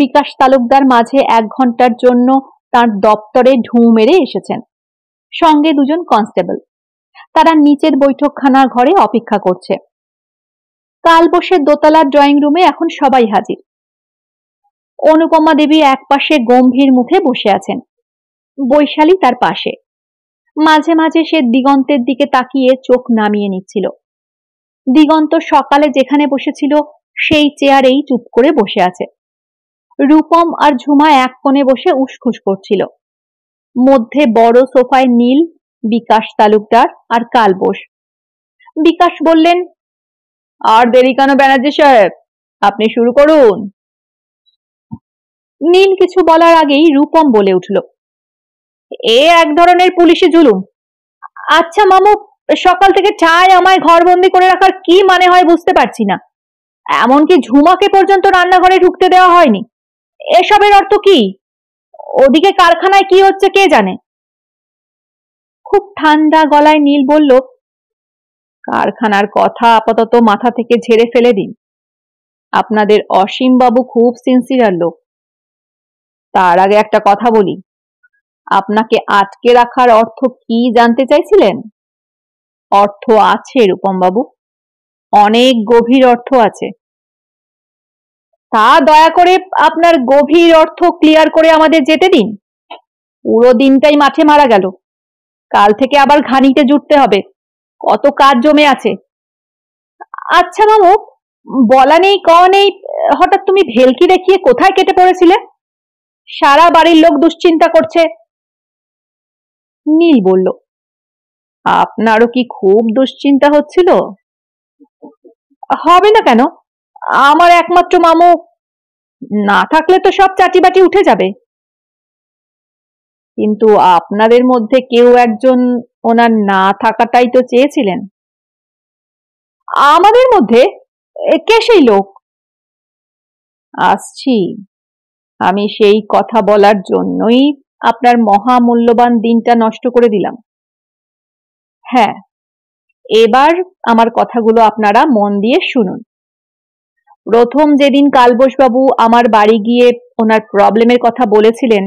A: বিকাশ তালুকদার মাঝে এক ঘন্টার জন্য তার দপ্তরে ঢু মেরে এসেছেন সঙ্গে দুজন কনস্টেবল তারা নিচের বৈঠকখানার ঘরে অপেক্ষা করছে কাল বসে দোতলার ড্রয়িং রুমে এখন সবাই হাজির অনুপমা দেবী এক পাশে গম্ভীর মুখে বসে আছেন বৈশালী তার পাশে মাঝে মাঝে সে দিগন্তের দিকে তাকিয়ে চোখ নামিয়ে নিচ্ছিল দিগন্ত সকালে যেখানে বসেছিল সেই চেয়ারেই চুপ করে বসে আছে রূপম আর ঝুমা এক কোণে বসে উসখুস করছিল মধ্যে বড় সোফায় নীল বিকাশ তালুকদার আর কাল বোস বিকাশ বললেন আর দেরি কেন ব্যানার্জি সাহেব আপনি শুরু করুন নীল কিছু বলার আগেই রূপম বলে উঠল এ এক ধরনের পুলিশি জুলুম আচ্ছা মামু সকাল থেকে চায় আমায় ঘরবন্দি করে রাখার কি মানে হয় বুঝতে পারছি না এমনকি ঝুমাকে পর্যন্ত রান্নাঘরে ঢুকতে দেওয়া হয়নি এসবের অর্থ কি ওদিকে কারখানায় কি হচ্ছে কে জানে খুব ঠান্ডা গলায় নীল বলল কারখানার কথা আপাতত মাথা থেকে ঝেড়ে ফেলে দিন আপনাদের অসীম বাবু খুব সিনসিয়ার লোক তার আগে একটা কথা বলি আপনাকে আটকে রাখার অর্থ কি জানতে চাইছিলেন অর্থ আছে রূপমবাবু অনেক গভীর অর্থ আছে তা দয়া করে আপনার গভীর অর্থ ক্লিয়ার করে আমাদের যেতে দিন পুরো দিনটাই মাঠে মারা গেল কাল থেকে আবার ঘানিতে জুটতে হবে কত কাজ জমে আছে আচ্ছা মামু বলা নেই ক নেই হঠাৎ তুমি ভেলকি দেখিয়ে কোথায় কেটে পড়েছিলে সারা বাড়ির লোক দুশ্চিন্তা করছে নীল বলল আপনারও কি খুব দুশ্চিন্তা হচ্ছিল হবে না কেন আমার একমাত্র মামু না থাকলে তো সব চাটিবাটি উঠে যাবে কিন্তু আপনাদের মধ্যে কেউ একজন ওনার না থাকাটাই তো চেয়েছিলেন আমাদের মধ্যে কে সেই লোক আসছি আমি সেই কথা বলার জন্যই আপনার মহামূল্যবান দিনটা নষ্ট করে দিলাম হ্যাঁ এবার আমার কথাগুলো আপনারা মন দিয়ে শুনুন প্রথম যেদিন কালবোসবাবু আমার বাড়ি গিয়ে ওনার প্রবলেমের কথা বলেছিলেন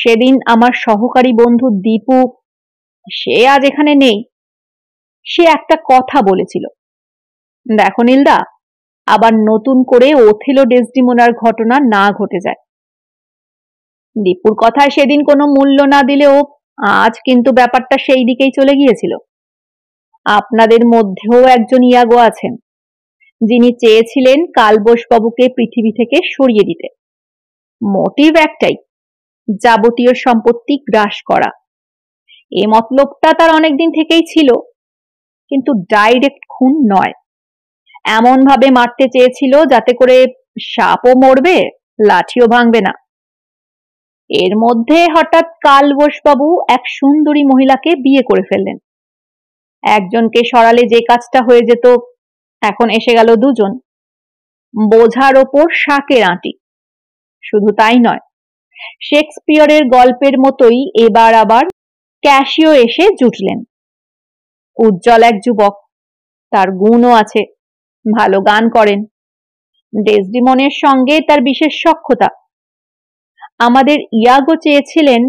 A: সেদিন আমার সহকারী বন্ধু দীপু সে আজ এখানে নেই সে একটা কথা বলেছিল দেখো নীলদা আবার নতুন করে ওথেলো ডেসডিমোনার ঘটনা না ঘটে যায় দীপুর কথায় সেদিন কোনো মূল্য না দিলেও আজ কিন্তু ব্যাপারটা সেই দিকেই চলে গিয়েছিল আপনাদের মধ্যেও একজন ইয়াগো আছেন যিনি চেয়েছিলেন কালবোসবাবুকে পৃথিবী থেকে সরিয়ে দিতে মোটিভ একটাই যাবতীয় সম্পত্তি গ্রাস করা এ মতলবটা তার অনেকদিন থেকেই ছিল কিন্তু ডাইরেক্ট খুন নয় এমন ভাবে মারতে চেয়েছিল যাতে করে সাপও মরবে লাঠিও ভাঙবে না এর মধ্যে হঠাৎ কাল এক সুন্দরী মহিলাকে বিয়ে করে ফেললেন একজনকে সরালে যে কাজটা হয়ে যেত এখন এসে গেল দুজন বোঝার ওপর শাকের আঁটি শুধু তাই নয় শেক্সপিয়রের গল্পের মতোই এবার আবার ক্যাশিও এসে জুটলেন উজ্জ্বল এক যুবক তার গুণও আছে ভালো গান করেন ডেসডিমনের সঙ্গে তার বিশেষ সক্ষতা আমাদের ইয়াগো চেয়েছিলেন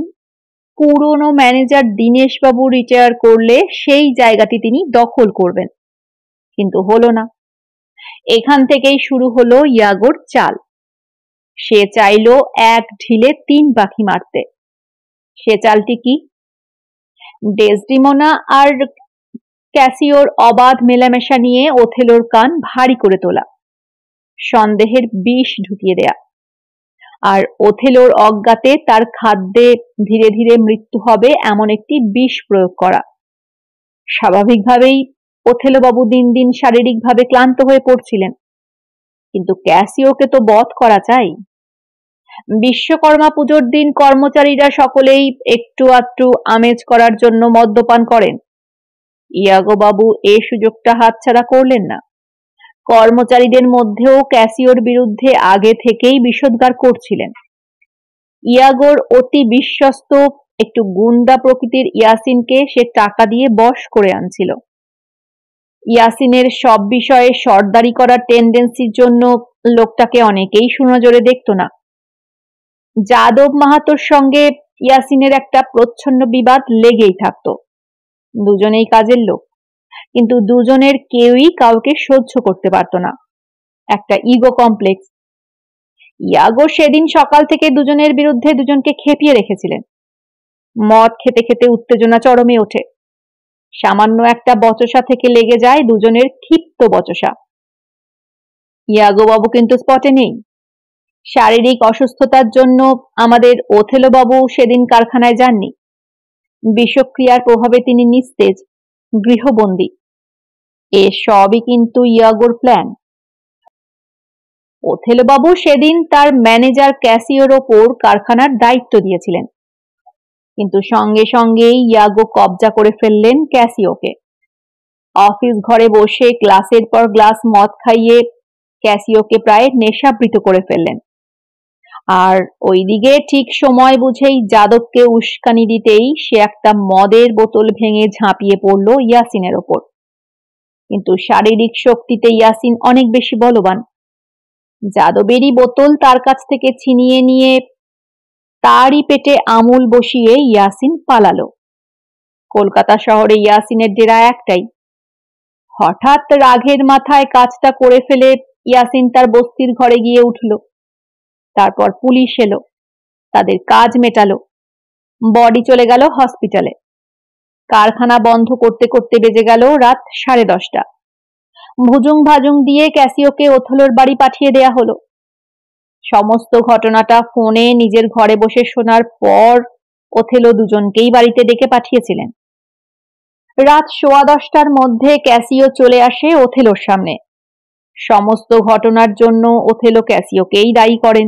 A: পুরনো ম্যানেজার দীনেশবাবু রিটায়ার করলে সেই জায়গাটি তিনি দখল করবেন কিন্তু হলো না এখান থেকেই শুরু হলো ইয়াগোর চাল সে চাইল এক ঢিলে তিন পাখি মারতে সে চালটি কি ডেসডিমোনা আর ক্যাসিওর অবাধ মেলামেশা নিয়ে ওথেলোর কান ভারী করে তোলা সন্দেহের বিষ ঢুকিয়ে দেয়া আর ওথেলোর অজ্ঞাতে তার খাদ্যে ধীরে ধীরে মৃত্যু হবে এমন একটি বিষ প্রয়োগ করা স্বাভাবিকভাবেই ওথেলোবাবু দিন দিন শারীরিকভাবে ক্লান্ত হয়ে পড়ছিলেন কিন্তু ক্যাসিওকে তো বধ করা চাই বিশ্বকর্মা পুজোর দিন কর্মচারীরা সকলেই একটু আটটু আমেজ করার জন্য মদ্যপান করেন ইয়াগোবাবু এ সুযোগটা হাতছাড়া করলেন না কর্মচারীদের মধ্যেও ক্যাসিওর বিরুদ্ধে আগে থেকেই বিষোদ্গার করছিলেন ইয়াগোর অতি বিশ্বস্ত একটু গুন্ডা প্রকৃতির ইয়াসিনকে সে টাকা দিয়ে বশ করে আনছিল ইয়াসিনের সব বিষয়ে সর্দারি করার টেন্ডেন্সির জন্য লোকটাকে অনেকেই সুনজরে দেখত না যাদব মাহাতোর সঙ্গে ইয়াসিনের একটা প্রচ্ছন্ন বিবাদ লেগেই থাকত দুজনেই কাজের লোক কিন্তু দুজনের কেউই কাউকে সহ্য করতে পারত না একটা ইগো কমপ্লেক্স ইয়াগো সেদিন সকাল থেকে দুজনের বিরুদ্ধে দুজনকে খেপিয়ে রেখেছিলেন মদ খেতে খেতে উত্তেজনা চরমে ওঠে সামান্য একটা বচসা থেকে লেগে যায় দুজনের ক্ষিপ্ত বচসা ইয়াগোবাবু কিন্তু স্পটে নেই শারীরিক অসুস্থতার জন্য আমাদের ওথেলোবাবু সেদিন কারখানায় যাননি বিষক্রিয়ার প্রভাবে তিনি নিস্তেজ গৃহবন্দী এ সবই কিন্তু ইয়াগোর প্ল্যান ওথেলোবাবু সেদিন তার ম্যানেজার ক্যাসিওর ওপর কারখানার দায়িত্ব দিয়েছিলেন কিন্তু সঙ্গে সঙ্গে ইয়াগো কবজা করে ফেললেন ক্যাসিওকে অফিস ঘরে বসে গ্লাসের পর গ্লাস মদ খাইয়ে ক্যাসিওকে প্রায় নেশাবৃত করে ফেললেন আর ওইদিকে ঠিক সময় বুঝেই যাদবকে উস্কানি দিতেই সে একটা মদের বোতল ভেঙে ঝাঁপিয়ে পড়ল ইয়াসিনের ওপর কিন্তু শারীরিক শক্তিতে ইয়াসিন অনেক বেশি বলবান যাদবেরই বোতল তার কাছ থেকে ছিনিয়ে নিয়ে তারই পেটে আমুল বসিয়ে ইয়াসিন পালালো কলকাতা শহরে ইয়াসিনের ডেরা একটাই হঠাৎ রাঘের মাথায় কাজটা করে ফেলে ইয়াসিন তার বস্তির ঘরে গিয়ে উঠল তারপর পুলিশ এলো তাদের কাজ মেটালো বডি চলে গেল হসপিটালে কারখানা বন্ধ করতে করতে বেজে গেল রাত সাড়ে দশটা ভুজুং ভাজুং দিয়ে ক্যাসিওকে ওথলোর বাড়ি পাঠিয়ে দেয়া হলো সমস্ত ঘটনাটা ফোনে নিজের ঘরে বসে শোনার পর ওথেলো দুজনকেই বাড়িতে ডেকে পাঠিয়েছিলেন রাত সোয়া দশটার মধ্যে ক্যাসিও চলে আসে ওথেলোর সামনে সমস্ত ঘটনার জন্য ওথেলো ক্যাসিওকেই দায়ী করেন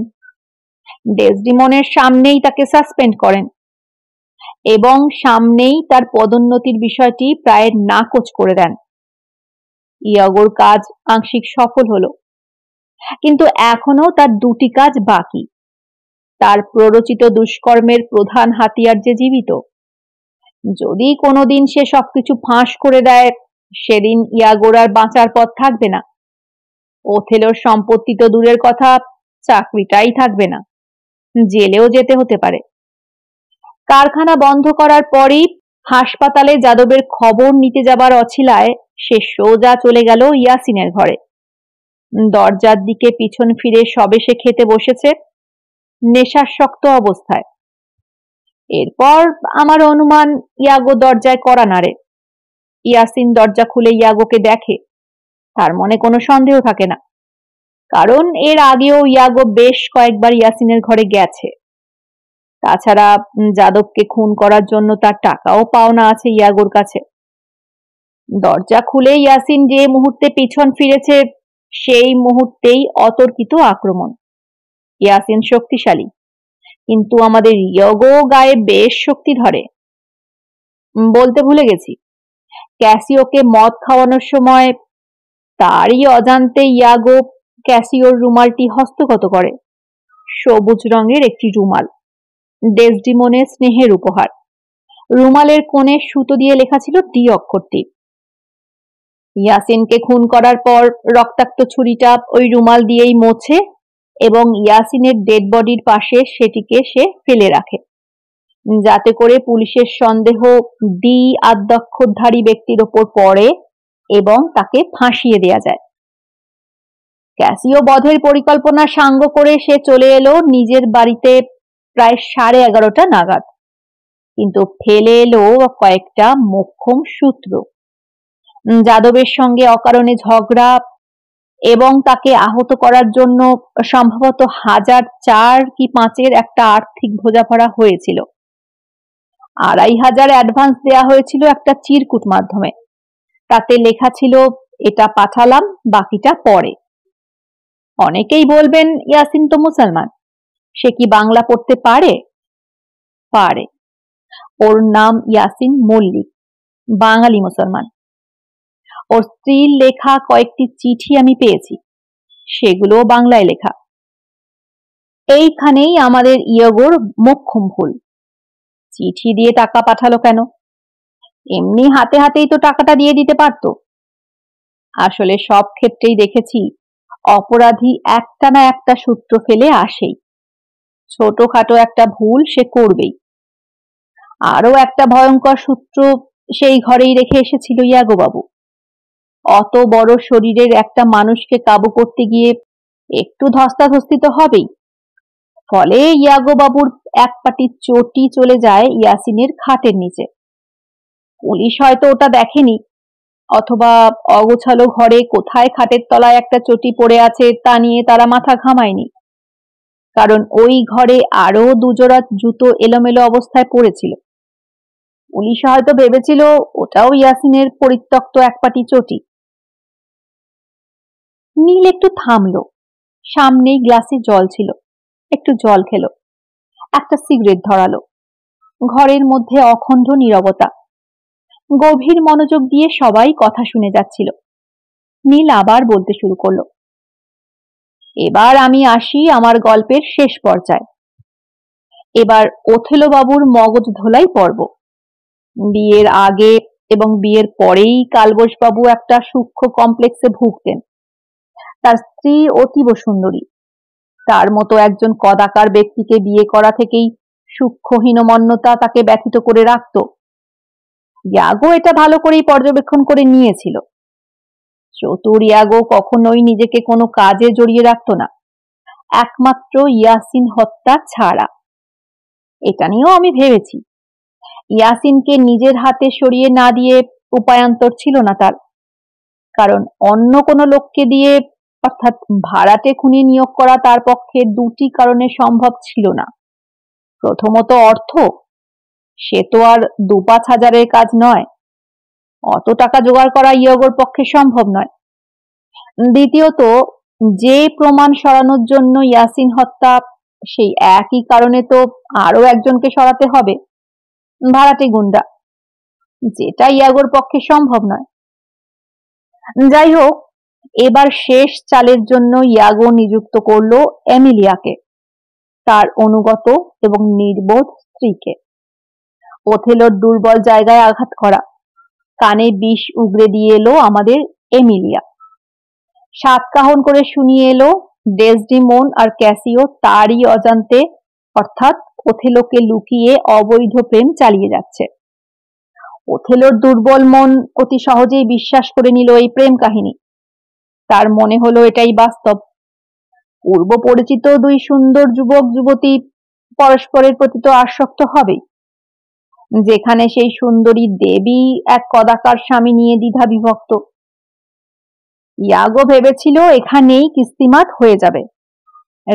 A: ডেসডিমনের সামনেই তাকে সাসপেন্ড করেন এবং সামনেই তার পদোন্নতির বিষয়টি প্রায় নাকচ করে দেন ইয়গোর কাজ আংশিক সফল হলো কিন্তু এখনও তার দুটি কাজ বাকি তার প্ররোচিত দুষ্কর্মের প্রধান হাতিয়ার যে জীবিত যদি কোনোদিন সে সবকিছু ফাঁস করে দেয় সেদিন ইয়াগোরার বাঁচার পথ থাকবে না ওথেলোর সম্পত্তি তো দূরের কথা চাকরিটাই থাকবে না জেলেও যেতে হতে পারে কারখানা বন্ধ করার পরই হাসপাতালে যাদবের খবর নিতে যাবার অছিলায় সে সোজা চলে গেল ইয়াসিনের ঘরে দরজার দিকে পিছন ফিরে সবে সে খেতে বসেছে নেশাসক্ত অবস্থায় এরপর আমার অনুমান ইয়াগো দরজায় করা নাড়ে ইয়াসিন দরজা খুলে ইয়াগোকে দেখে তার মনে কোনো সন্দেহ থাকে না কারণ এর আগেও ইয়াগো বেশ কয়েকবার ইয়াসিনের ঘরে গেছে তাছাড়া যাদবকে খুন করার জন্য তার টাকাও পাওনা আছে ইয়াগোর কাছে দরজা খুলে ইয়াসিন যে মুহূর্তে পিছন ফিরেছে সেই মুহূর্তেই অতর্কিত আক্রমণ ইয়াসিন শক্তিশালী কিন্তু আমাদের ইয়গো গায়ে বেশ শক্তি ধরে বলতে ভুলে গেছি ক্যাসিওকে মদ খাওয়ানোর সময় তারই অজান্তে ইয়াগো ক্যাসিওর রুমালটি হস্তগত করে সবুজ রঙের একটি রুমাল ডেসডিমনের স্নেহের উপহার রুমালের কোণে সুতো দিয়ে লেখা ছিল টি অক্ষরটি ইয়াসিনকে খুন করার পর রক্তাক্ত ছুরিটা ওই রুমাল দিয়েই মোছে এবং ইয়াসিনের ডেড বডির পাশে সেটিকে সে ফেলে রাখে যাতে করে পুলিশের সন্দেহ দি আদ্যক্ষরধারী ব্যক্তির ওপর পড়ে এবং তাকে ফাঁসিয়ে দেয়া যায় ক্যাসিও বধের পরিকল্পনা সাঙ্গ করে সে চলে এলো নিজের বাড়িতে প্রায় সাড়ে এগারোটা নাগাদ কিন্তু ফেলে এলো কয়েকটা মোক্ষম সূত্র যাদবের সঙ্গে অকারণে ঝগড়া এবং তাকে আহত করার জন্য সম্ভবত হাজার চার কি পাঁচের একটা আর্থিক ভোজাফরা হয়েছিল আড়াই হাজার অ্যাডভান্স দেয়া হয়েছিল একটা চিরকুট মাধ্যমে তাতে লেখা ছিল এটা পাঠালাম বাকিটা পরে অনেকেই বলবেন ইয়াসিন তো মুসলমান সে কি বাংলা পড়তে পারে পারে ওর নাম ইয়াসিন মল্লিক বাঙালি মুসলমান ওর স্ত্রীর লেখা কয়েকটি চিঠি আমি পেয়েছি সেগুলো বাংলায় লেখা এইখানেই আমাদের ইয়গোর মোক্ষম ভুল চিঠি দিয়ে টাকা পাঠালো কেন এমনি হাতে হাতেই তো টাকাটা দিয়ে দিতে পারত আসলে সব ক্ষেত্রেই দেখেছি অপরাধী একটা না একটা সূত্র ফেলে আসেই ছোটখাটো একটা ভুল সে করবেই আরও একটা ভয়ঙ্কর সূত্র সেই ঘরেই রেখে এসেছিল ইয়াগোবাবু অত বড় শরীরের একটা মানুষকে কাবু করতে গিয়ে একটু ধস্তাধস্তি তো হবেই ফলে ইয়াগো বাবুর এক পাটি চটি চলে যায় ইয়াসিনের খাটের নিচে পুলিশ হয়তো ওটা দেখেনি অথবা অগোছালো ঘরে কোথায় খাটের তলায় একটা চটি পড়ে আছে তা নিয়ে তারা মাথা ঘামায়নি কারণ ওই ঘরে আরো দুজোড়া জুতো এলোমেলো অবস্থায় পড়েছিল পুলিশ হয়তো ভেবেছিল ওটাও ইয়াসিনের পরিত্যক্ত একপাটি চটি নীল একটু থামলো সামনেই গ্লাসে জল ছিল একটু জল খেলো একটা সিগারেট ধরালো ঘরের মধ্যে অখণ্ড নীরবতা গভীর মনোযোগ দিয়ে সবাই কথা শুনে যাচ্ছিল নীল আবার বলতে শুরু করলো এবার আমি আসি আমার গল্পের শেষ পর্যায়ে এবার বাবুর মগজ ধোলাই পর্ব বিয়ের আগে এবং বিয়ের পরেই কালবোসবাবু একটা সূক্ষ্ম কমপ্লেক্সে ভুগতেন তার স্ত্রী অতীব সুন্দরী তার মতো একজন কদাকার ব্যক্তিকে বিয়ে করা থেকেই সূক্ষ্মহীনমন্যতা তাকে ব্যথিত করে রাখত ইয়াগো এটা ভালো করেই পর্যবেক্ষণ করে নিয়েছিল চতুর ইয়াগো কখনোই নিজেকে কোনো কাজে জড়িয়ে রাখত না একমাত্র ইয়াসিন হত্যা ছাড়া এটা নিয়েও আমি ভেবেছি ইয়াসিনকে নিজের হাতে সরিয়ে না দিয়ে উপায়ান্তর ছিল না তার কারণ অন্য কোনো লোককে দিয়ে অর্থাৎ ভাড়াটে খুনি নিয়োগ করা তার পক্ষে দুটি কারণে সম্ভব ছিল না প্রথমত অর্থ সে তো আর দু পাঁচ হাজারের কাজ নয় অত টাকা জোগাড় করা ইয়োগোর পক্ষে সম্ভব নয় দ্বিতীয়ত যে প্রমাণ সরানোর জন্য ইয়াসিন হত্যা সেই একই কারণে তো আরো একজনকে সরাতে হবে ভাড়াটে গুন্ডা যেটা ইয়াগোর পক্ষে সম্ভব নয় যাই হোক এবার শেষ চালের জন্য ইয়াগো নিযুক্ত করল এমিলিয়াকে তার অনুগত এবং নির্বোধ স্ত্রীকে ওথেলোর দুর্বল জায়গায় আঘাত করা কানে বিষ উগড়ে দিয়ে এলো আমাদের এমিলিয়া সাতকাহন করে শুনিয়ে এলো ডেসডিমোন আর ক্যাসিও তারই অজান্তে অর্থাৎ ওথেলোকে লুকিয়ে অবৈধ প্রেম চালিয়ে যাচ্ছে ওথেলোর দুর্বল মন অতি সহজেই বিশ্বাস করে নিল এই প্রেম কাহিনী তার মনে হলো এটাই বাস্তব পূর্ব পরিচিত দুই সুন্দর যুবক যুবতী পরস্পরের প্রতি তো আসক্ত হবে যেখানে সেই সুন্দরী দেবী এক কদাকার স্বামী নিয়ে দ্বিধা বিভক্ত ইয়াগো ভেবেছিল এখানেই কিস্তিমাত হয়ে যাবে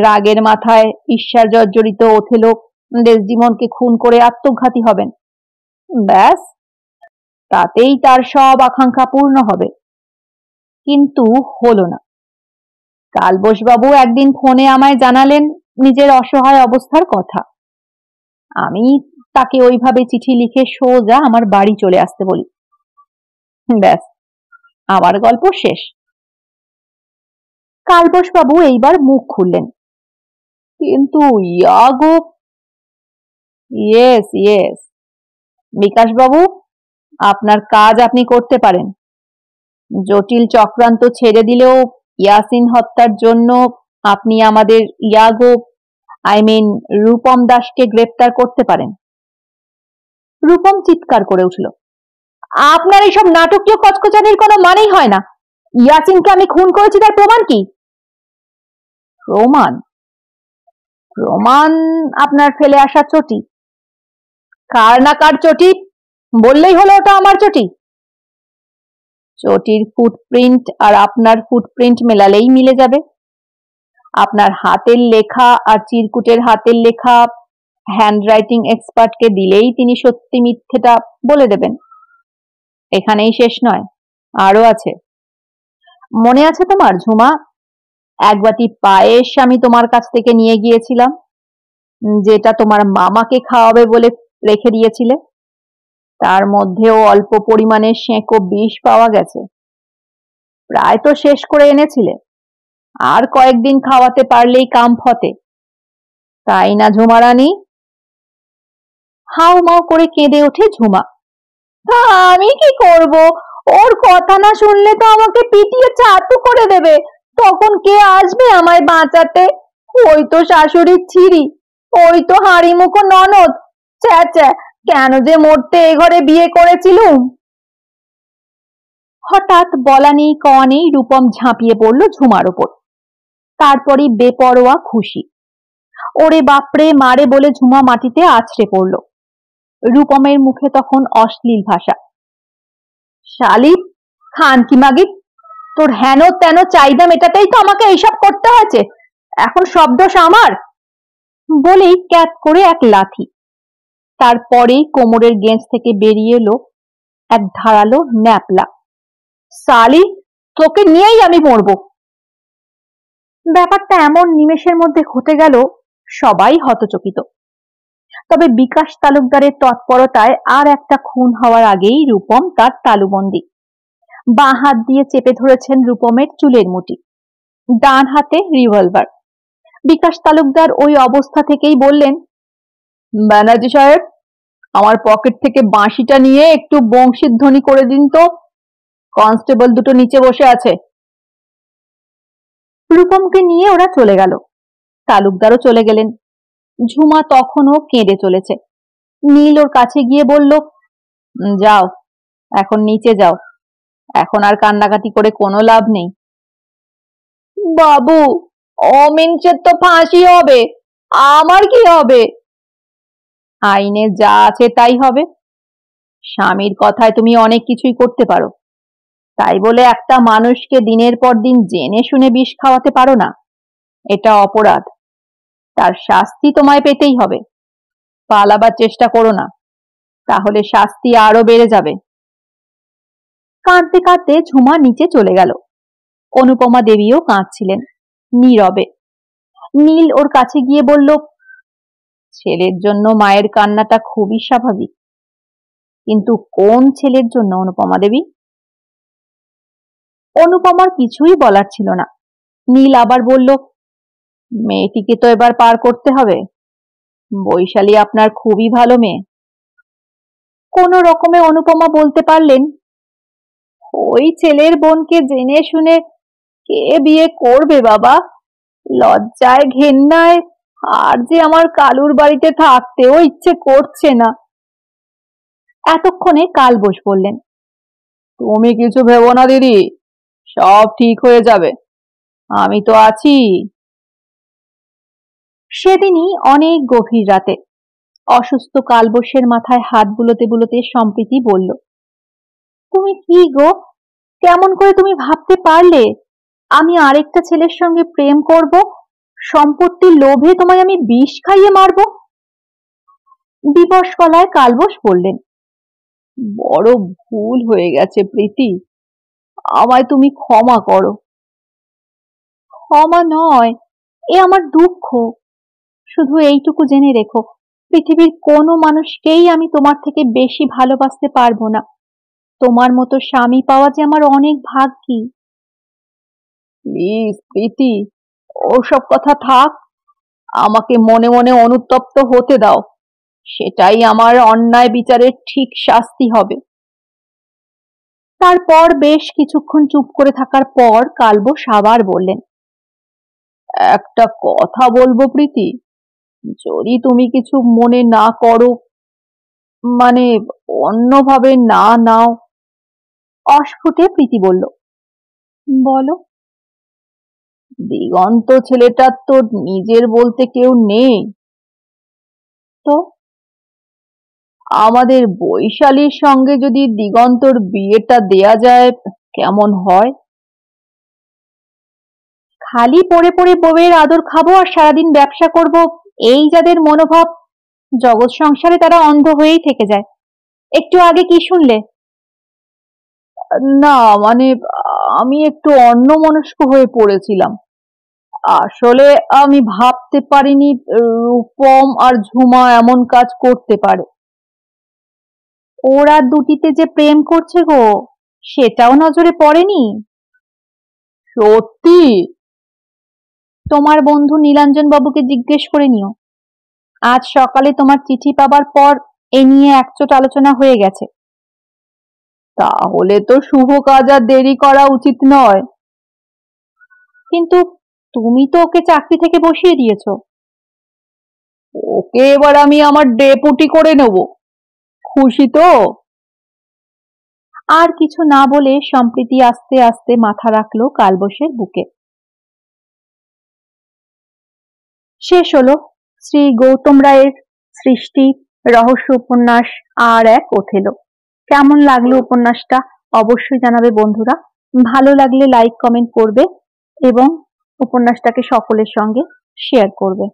A: রাগের মাথায় ঈশ্বর জর্জরিত ওথেলো দেশজীবনকে খুন করে আত্মঘাতী হবেন ব্যাস তাতেই তার সব আকাঙ্ক্ষা পূর্ণ হবে কিন্তু হলো না কালবোসবাবু একদিন ফোনে আমায় জানালেন নিজের অসহায় অবস্থার কথা আমি তাকে ওইভাবে চিঠি লিখে সোজা আমার বাড়ি চলে আসতে বলি ব্যাস আমার গল্প শেষ কালবোসবাবু এইবার মুখ খুললেন কিন্তু ইয়াগো ইয়েস ইয়েস বিকাশবাবু আপনার কাজ আপনি করতে পারেন জটিল চক্রান্ত ছেড়ে দিলেও ইয়াসিন হত্যার জন্য আপনি আমাদের ইয়াগো আই মিন রূপম দাসকে গ্রেপ্তার করতে পারেন রূপম চিৎকার করে উঠল আপনার এইসব নাটকীয় কচকচানির কোনো মানেই হয় না ইয়াসিনকে আমি খুন করেছি তার প্রমাণ কি প্রমাণ প্রমাণ আপনার ফেলে আসা চটি কার না কার চটি বললেই হলো ওটা আমার চটি চটির ফুটপ্রিন্ট আর আপনার ফুটপ্রিন্ট মেলালেই মিলে যাবে আপনার হাতের লেখা আর চিরকুটের হাতের লেখা হ্যান্ডরাইটিং এক্সপার্টকে দিলেই তিনি সত্যি মিথ্যেটা বলে দেবেন এখানেই শেষ নয় আরো আছে মনে আছে তোমার ঝুমা এক বাটি পায়েস আমি তোমার কাছ থেকে নিয়ে গিয়েছিলাম যেটা তোমার মামাকে খাওয়াবে বলে রেখে দিয়েছিলে তার মধ্যেও অল্প পরিমাণে সেঁকো বিষ পাওয়া গেছে প্রায় তো শেষ করে এনেছিলে আর কয়েকদিন খাওয়াতে পারলেই কাম ফতে তাই না ঝুমারানি হাউ মাউ করে কেঁদে ওঠে ঝুমা আমি কি করব ওর কথা না শুনলে তো আমাকে পিটিয়ে চাটু করে দেবে তখন কে আসবে আমায় বাঁচাতে ওই তো শাশুড়ির ছিরি ওই তো মুখো ননদ চ্যা চ্যা কেন যে মরতে এ ঘরে বিয়ে করেছিলুম হঠাৎ বলা নেই কওয়া নেই রূপম ঝাঁপিয়ে পড়ল ঝুমার ওপর তারপরে বেপরোয়া খুশি ওরে বাপরে মারে বলে ঝুমা মাটিতে আছড়ে পড়ল রূপমের মুখে তখন অশ্লীল ভাষা শালি খান কি মাগি তোর হেন তেন চাহিদা মেটাতেই তো আমাকে এইসব করতে হয়েছে এখন সব দোষ আমার বলেই ক্যাপ করে এক লাথি তারপরেই কোমরের গেঞ্জ থেকে বেরিয়ে এলো এক ধারালো ন্যাপলা সালি তোকে নিয়েই আমি মরব ব্যাপারটা এমন নিমেষের মধ্যে ঘটে গেল সবাই হতচকিত তবে বিকাশ তালুকদারের তৎপরতায় আর একটা খুন হওয়ার আগেই রূপম তার তালুবন্দি বাঁ হাত দিয়ে চেপে ধরেছেন রূপমের চুলের মুটি ডান হাতে রিভলভার বিকাশ তালুকদার ওই অবস্থা থেকেই বললেন ব্যানার্জি সাহেব আমার পকেট থেকে বাঁশিটা নিয়ে একটু বংশীর ধ্বনি করে দিন তো কনস্টেবল দুটো নিচে বসে আছে রূপমকে নিয়ে ওরা চলে গেল তালুকদারও চলে গেলেন ঝুমা তখনও কেঁদে চলেছে নীল ওর কাছে গিয়ে বলল যাও এখন নিচে যাও এখন আর কান্নাকাটি করে কোনো লাভ নেই বাবু অমিনচের তো ফাঁসি হবে আমার কি হবে আইনে যা আছে তাই হবে স্বামীর কথায় তুমি অনেক কিছুই করতে পারো তাই বলে একটা মানুষকে দিনের পর দিন জেনে শুনে বিষ খাওয়াতে পারো না এটা অপরাধ তার শাস্তি তোমায় পেতেই হবে পালাবার চেষ্টা করো না তাহলে শাস্তি আরো বেড়ে যাবে কাঁদতে কাঁদতে ঝুমা নিচে চলে গেল অনুপমা দেবীও কাঁদছিলেন নীরবে নীল ওর কাছে গিয়ে বলল ছেলের জন্য মায়ের কান্নাটা খুবই স্বাভাবিক কিন্তু কোন ছেলের জন্য অনুপমা দেবী অনুপমার কিছুই বলার ছিল না নীল আবার বলল মেয়েটিকে তো এবার পার করতে হবে বৈশালী আপনার খুবই ভালো মেয়ে কোন রকমে অনুপমা বলতে পারলেন ওই ছেলের বোনকে জেনে শুনে কে বিয়ে করবে বাবা লজ্জায় ঘেন্নায় আর যে আমার কালুর বাড়িতে থাকতেও ইচ্ছে করছে না এতক্ষণে কাল বস বললেন তুমি কিছু ভেবো না দিদি সব ঠিক হয়ে যাবে আমি তো আছি সেদিনই অনেক গভীর রাতে অসুস্থ কালবশের মাথায় হাত বুলোতে বুলোতে সম্প্রীতি বলল তুমি কি গো কেমন করে তুমি ভাবতে পারলে আমি আরেকটা ছেলের সঙ্গে প্রেম করব সম্পত্তির লোভে তোমায় আমি বিষ খাইয়ে মারব বিপস গলায় কালবস বললেন বড় ভুল হয়ে গেছে প্রীতি আমায় তুমি ক্ষমা করো ক্ষমা নয় এ আমার দুঃখ শুধু এইটুকু জেনে রেখো পৃথিবীর কোনো মানুষকেই আমি তোমার থেকে বেশি ভালোবাসতে পারবো না তোমার মতো স্বামী পাওয়া যে আমার অনেক ভাগ্যি প্লিজ প্রীতি ওসব কথা থাক আমাকে মনে মনে অনুতপ্ত হতে দাও সেটাই আমার অন্যায় বিচারের ঠিক শাস্তি হবে তারপর বেশ কিছুক্ষণ চুপ করে থাকার পর কালব সাবার বললেন একটা কথা বলবো প্রীতি যদি তুমি কিছু মনে না করো মানে অন্যভাবে না নাও অস্ফুটে প্রীতি বলল বলো দিগন্ত ছেলেটার তো নিজের বলতে কেউ নেই তো আমাদের বৈশালীর সঙ্গে যদি দিগন্তর বিয়েটা দেয়া যায় কেমন হয় খালি পড়ে পড়ে বউয়ের আদর খাবো আর সারাদিন ব্যবসা করব এই যাদের মনোভাব জগৎ সংসারে তারা অন্ধ হয়েই থেকে যায় একটু আগে কি শুনলে না মানে আমি একটু অন্যমনস্ক হয়ে পড়েছিলাম আসলে আমি ভাবতে পারিনি রূপম আর ঝুমা এমন কাজ করতে পারে ওরা দুটিতে যে প্রেম করছে গো সেটাও নজরে পড়েনি সত্যি তোমার বন্ধু নীলাঞ্জন বাবুকে জিজ্ঞেস করে নিও আজ সকালে তোমার চিঠি পাবার পর এ নিয়ে একচোট আলোচনা হয়ে গেছে তাহলে তো শুভ কাজ আর দেরি করা উচিত নয় কিন্তু তুমি তো ওকে চাকরি থেকে বসিয়ে দিয়েছো ওকে এবার আমি আমার ডেপুটি করে নেব খুশি তো আর কিছু না বলে সম্প্রীতি আস্তে আস্তে মাথা রাখলো কালবশের বুকে শেষ হলো শ্রী গৌতম রায়ের সৃষ্টি রহস্য উপন্যাস আর এক ওথেলো কেমন লাগলো উপন্যাসটা অবশ্যই জানাবে বন্ধুরা ভালো লাগলে লাইক কমেন্ট করবে এবং উপন্যাসটাকে সকলের সঙ্গে শেয়ার করবে